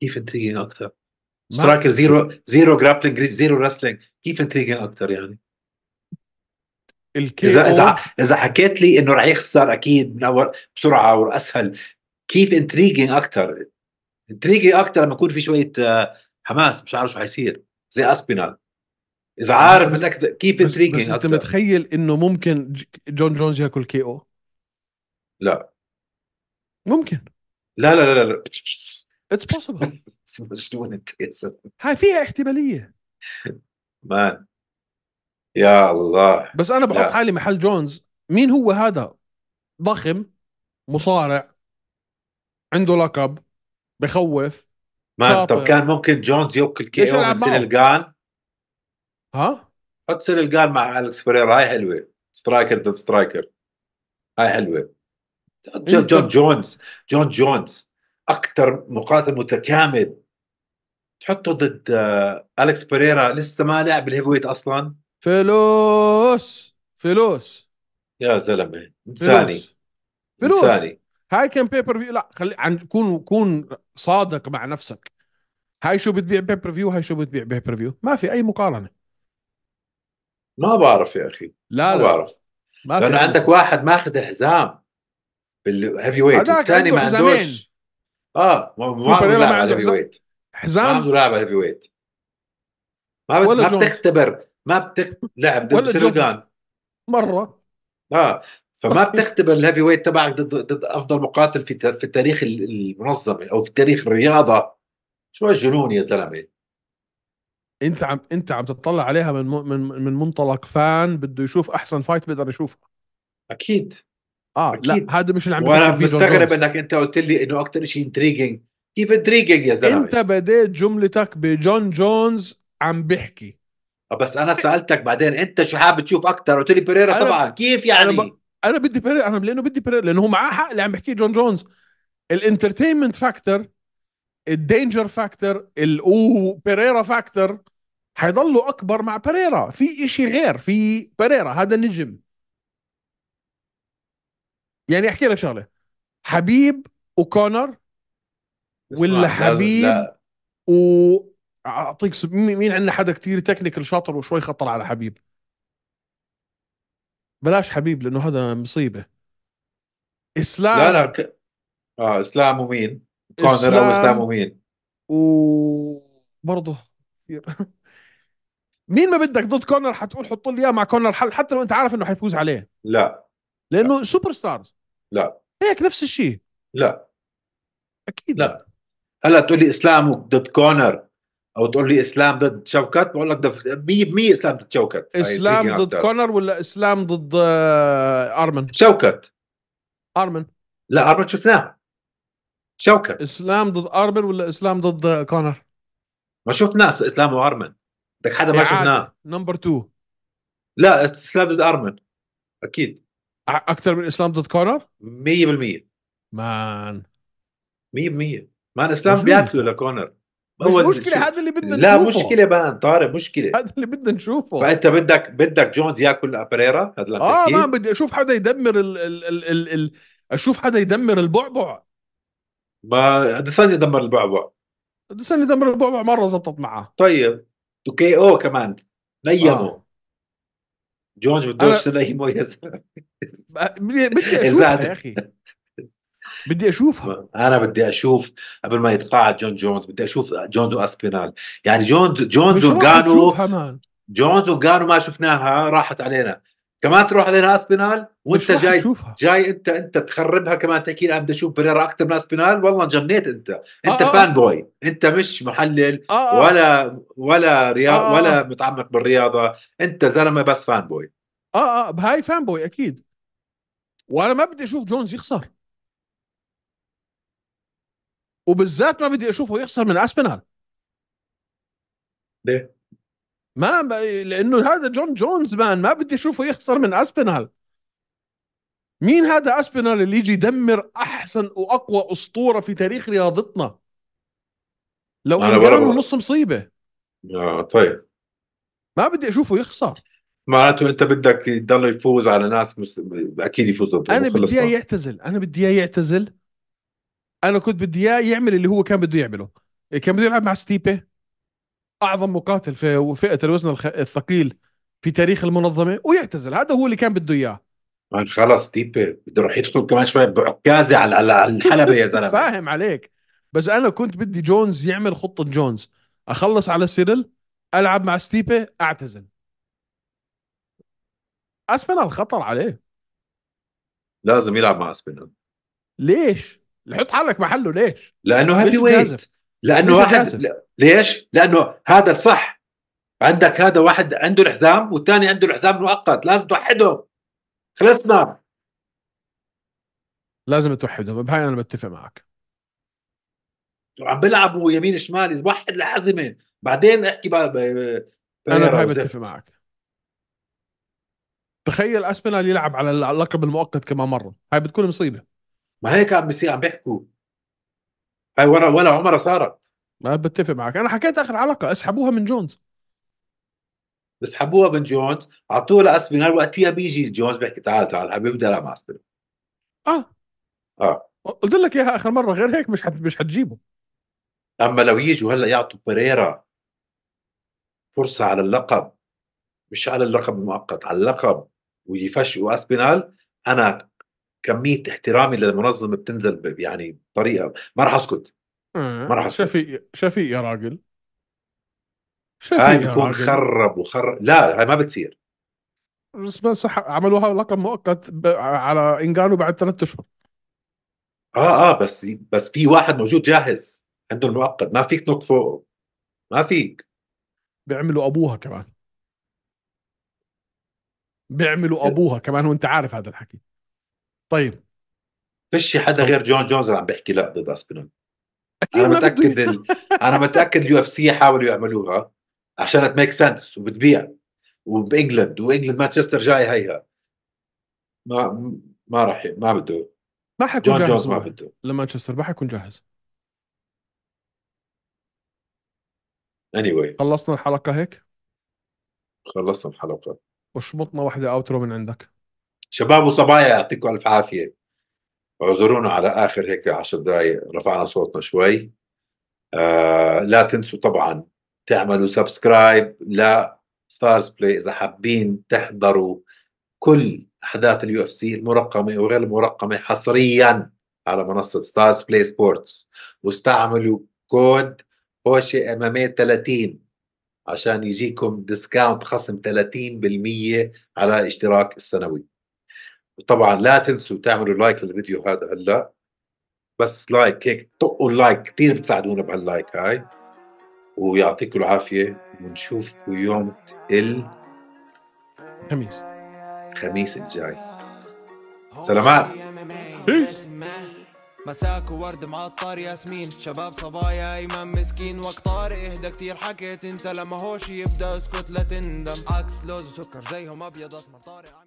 كيف انتريجينج اكثر؟ سترايكر زيرو زيرو جرابلينج زيرو رسلينج كيف انتريجينج اكثر يعني؟ الكي اذا اذا اذا حكيت لي انه رح يخسر اكيد من اول بسرعه واسهل كيف انتريجينج اكثر انتريجينج اكثر لما يكون في شويه آه، حماس مش عارف شو حيصير زي اسبينال اذا آه، عارف بدك كيف انتريجينج اكثر انت متخيل انه ممكن جون جونز ياكل كي او؟ لا ممكن لا لا لا لا اتس بوسيبل مجنون هاي فيها احتماليه مان يا الله بس انا بحط لا. حالي محل جونز مين هو هذا ضخم مصارع عنده لقب بخوف ما طب كان ممكن جونز يوكل كي او من الجان ها؟ حط سيل مع الكس بريرا هاي حلوه سترايكر ضد سترايكر هاي حلوه إيه، جون, جون جونز جون جونز اكثر مقاتل متكامل تحطه ضد آه، الكس بريرا لسه ما لعب الهيفويت اصلا فلوس فلوس يا زلمه انساني فلوس. فلوس. انساني هاي كان بيبر فيو لا خلي عن كون كون صادق مع نفسك هاي شو بتبيع بيبر فيو هاي شو بتبيع بيبر فيو ما في اي مقارنه ما بعرف يا اخي لا ما لا. بعرف ما لانه عندك واحد ماخذ الحزام بالهيفي ويت الثاني ما عندوش اه ما عنده لاعب هيفي ويت حزام ما عنده لاعب هيفي ويت ما بت... ما بتختبر ما بتلعب ضد سلوغان مره اه فما بتختبر الهيفي ويت تبعك ضد ضد افضل مقاتل في في تاريخ المنظمه او في تاريخ الرياضه شو هالجنون يا زلمه انت عم انت عم تطلع عليها من من من منطلق فان بده يشوف احسن فايت بيقدر يشوفه اكيد اه أكيد. لا هذا مش اللي عم وانا مستغرب انك انت قلت لي انه اكثر شيء انتريجينج كيف انتريجينج يا زلمه انت بديت جملتك بجون جونز عم بحكي بس انا سالتك بعدين انت شو حابب تشوف اكثر قلت لي بيريرا طبعا كيف يعني أنا ب... انا بدي بيري انا لانه بدي بيري لانه هو معاه حق اللي عم بحكيه جون جونز الانترتينمنت فاكتور الدينجر فاكتور الاو بيريرا فاكتور حيضلوا اكبر مع بيريرا في إشي غير في بيريرا هذا نجم يعني احكي لك شغله حبيب وكونر ولا حبيب لا. و اعطيك مين عندنا حدا كتير تكنيكال شاطر وشوي خطر على حبيب بلاش حبيب لانه هذا مصيبه اسلام لا لا ك... اه اسلام ومين؟ كونر اسلام او اسلام ومين؟ وبرضه كثير مين ما بدك ضد كونر حتقول حط لي اياه مع كونر حل حتى لو انت عارف انه حيفوز عليه لا لانه لا. سوبر ستارز لا هيك نفس الشيء لا اكيد لا هلا تقول لي اسلام ضد كونر او تقول لي اسلام ضد شوكت بقول لك 100% اسلام ضد شوكت اسلام ضد كونر ولا اسلام ضد آه، ارمن شوكت ارمن لا ارمن شفناه شوكت اسلام ضد ارمن ولا اسلام ضد كونر ما شفناه اسلام وارمن بدك حدا ما إيه، شفناه نمبر 2 لا اسلام ضد ارمن اكيد اكثر من اسلام ضد كونر 100% مان 100% مان اسلام بياكله لكونر هو مش مشكلة هذا اللي بدنا لا نشوفه. مشكلة بان طارق مشكلة هذا اللي بدنا نشوفه فأنت بدك بدك جونز ياكل أبريرا هذا اللي اه ما بدي أشوف حدا يدمر ال ال ال ال ال أشوف حدا يدمر البعبع ما اديسانيا دمر البعبع اديسانيا دمر البعبع مرة زبطت معه طيب وكي او كمان نيمه آه. جونز بدوش أنا... نيمه يا زلمه بدي اشوفها يا اخي بدي اشوفها انا بدي اشوف قبل ما يتقاعد جون جونز بدي اشوف جونز واسبينال يعني جونز جونز وجانو جونز وجانو ما شفناها راحت علينا كمان تروح علينا اسبينال وانت جاي شوفها. جاي انت انت تخربها كمان تحكي لي بدي اشوف بريرا اكثر من اسبينال والله جنيت انت انت آه،, آه فان بوي انت مش محلل آه, آه. ولا ولا رياض آه،, آه ولا متعمق بالرياضه انت زلمه بس فان بوي اه اه بهاي فان بوي اكيد وانا ما بدي اشوف جونز يخسر وبالذات ما بدي اشوفه يخسر من اسبينال ليه؟ ما ب... لانه هذا جون جونز مان ما بدي اشوفه يخسر من اسبينال مين هذا اسبينال اللي يجي يدمر احسن واقوى اسطوره في تاريخ رياضتنا لو انا انقرن نص مصيبه آه طيب ما بدي اشوفه يخسر معناته انت بدك يضل يفوز على ناس مست... اكيد يفوز انا بدي اياه يعتزل انا بدي اياه يعتزل انا كنت بدي اياه يعمل اللي هو كان بده يعمله كان بده يلعب مع ستيبي اعظم مقاتل في فئه الوزن الثقيل في تاريخ المنظمه ويعتزل هذا هو اللي كان بده اياه خلص ستيبي بده يروح يدخل كمان شوي بعكازه على الحلبه يا زلمه فاهم عليك بس انا كنت بدي جونز يعمل خطه جونز اخلص على سيرل العب مع ستيبي اعتزل اسبنال خطر عليه لازم يلعب مع اسبنال ليش؟ حط حالك محله ليش؟ لانه هيفي ويت لانه واحد ليش؟ لانه هذا الصح عندك هذا واحد عنده الحزام والثاني عنده الحزام المؤقت لازم توحدهم خلصنا لازم توحدهم بهاي انا بتفق معك عم بيلعبوا يمين شمال وحد الحزمه بعدين احكي بقى ب... انا بهاي بتفق معك تخيل اسبينال يلعب على اللقب المؤقت كمان مره هاي بتكون مصيبه ما هيك عم بيصير عم بيحكوا هاي ورا ولا عمرها صارت ما بتفق معك انا حكيت اخر حلقه اسحبوها من جونز بسحبوها من جونز اعطوها لاسبينال وقتها بيجي جونز بيحكي تعال تعال حبيبي بدي العب مع اسبينال اه اه قلت لك اياها اخر مره غير هيك مش حت... مش حتجيبه اما لو يجوا هلا يعطوا بريرا فرصه على اللقب مش على اللقب المؤقت على اللقب ويفشقوا اسبينال انا كميه احترامي للمنظمه بتنزل يعني بطريقه ما راح اسكت آه، ما راح اسكت شفيق شفيق يا راجل شفيق هاي بكون خرب وخرب لا هاي ما بتصير بس بس عملوها لقب مؤقت ب... على انجانو بعد ثلاثة اشهر اه اه بس بس في واحد موجود جاهز عنده المؤقت ما فيك تنط فوقه ما فيك بيعملوا ابوها كمان بيعملوا ابوها كمان وانت عارف هذا الحكي طيب فيش حدا غير جون جونز اللي عم بيحكي لا ضد اسبينول انا متاكد ال... انا متاكد اليو اف سي حاولوا يعملوها عشان تميك سنس وبتبيع وبانجلند وانجلند مانشستر جاي هيها ما ما راح ما بده ما حيكون جون جاهز جونز ما بده لمانشستر ما حيكون جاهز anyway خلصنا الحلقه هيك خلصنا الحلقه وشمطنا واحده اوترو من عندك شباب وصبايا يعطيكم الف عافيه اعذرونا على اخر هيك عشر دقائق رفعنا صوتنا شوي آه لا تنسوا طبعا تعملوا سبسكرايب لا ستارز بلاي اذا حابين تحضروا كل احداث اليو اف سي المرقمه وغير المرقمه حصريا على منصه ستارز بلاي سبورتس واستعملوا كود هوشي ام ام 30 إيه عشان يجيكم ديسكاونت خصم 30% على الاشتراك السنوي وطبعا لا تنسوا تعملوا لايك للفيديو هذا هلا بس لايك هيك طقوا اللايك كثير بتساعدونا بهاللايك هاي ويعطيكم العافيه ونشوفكم يوم الخميس الخميس الجاي سلامات مساك وورد معطر ياسمين شباب صبايا ايمن مسكين وقت طارق اهدى كتير حكيت انت لما هوش يبدا اسكت لا تندم عكس لوز وسكر زيهم ابيض اسمر طارق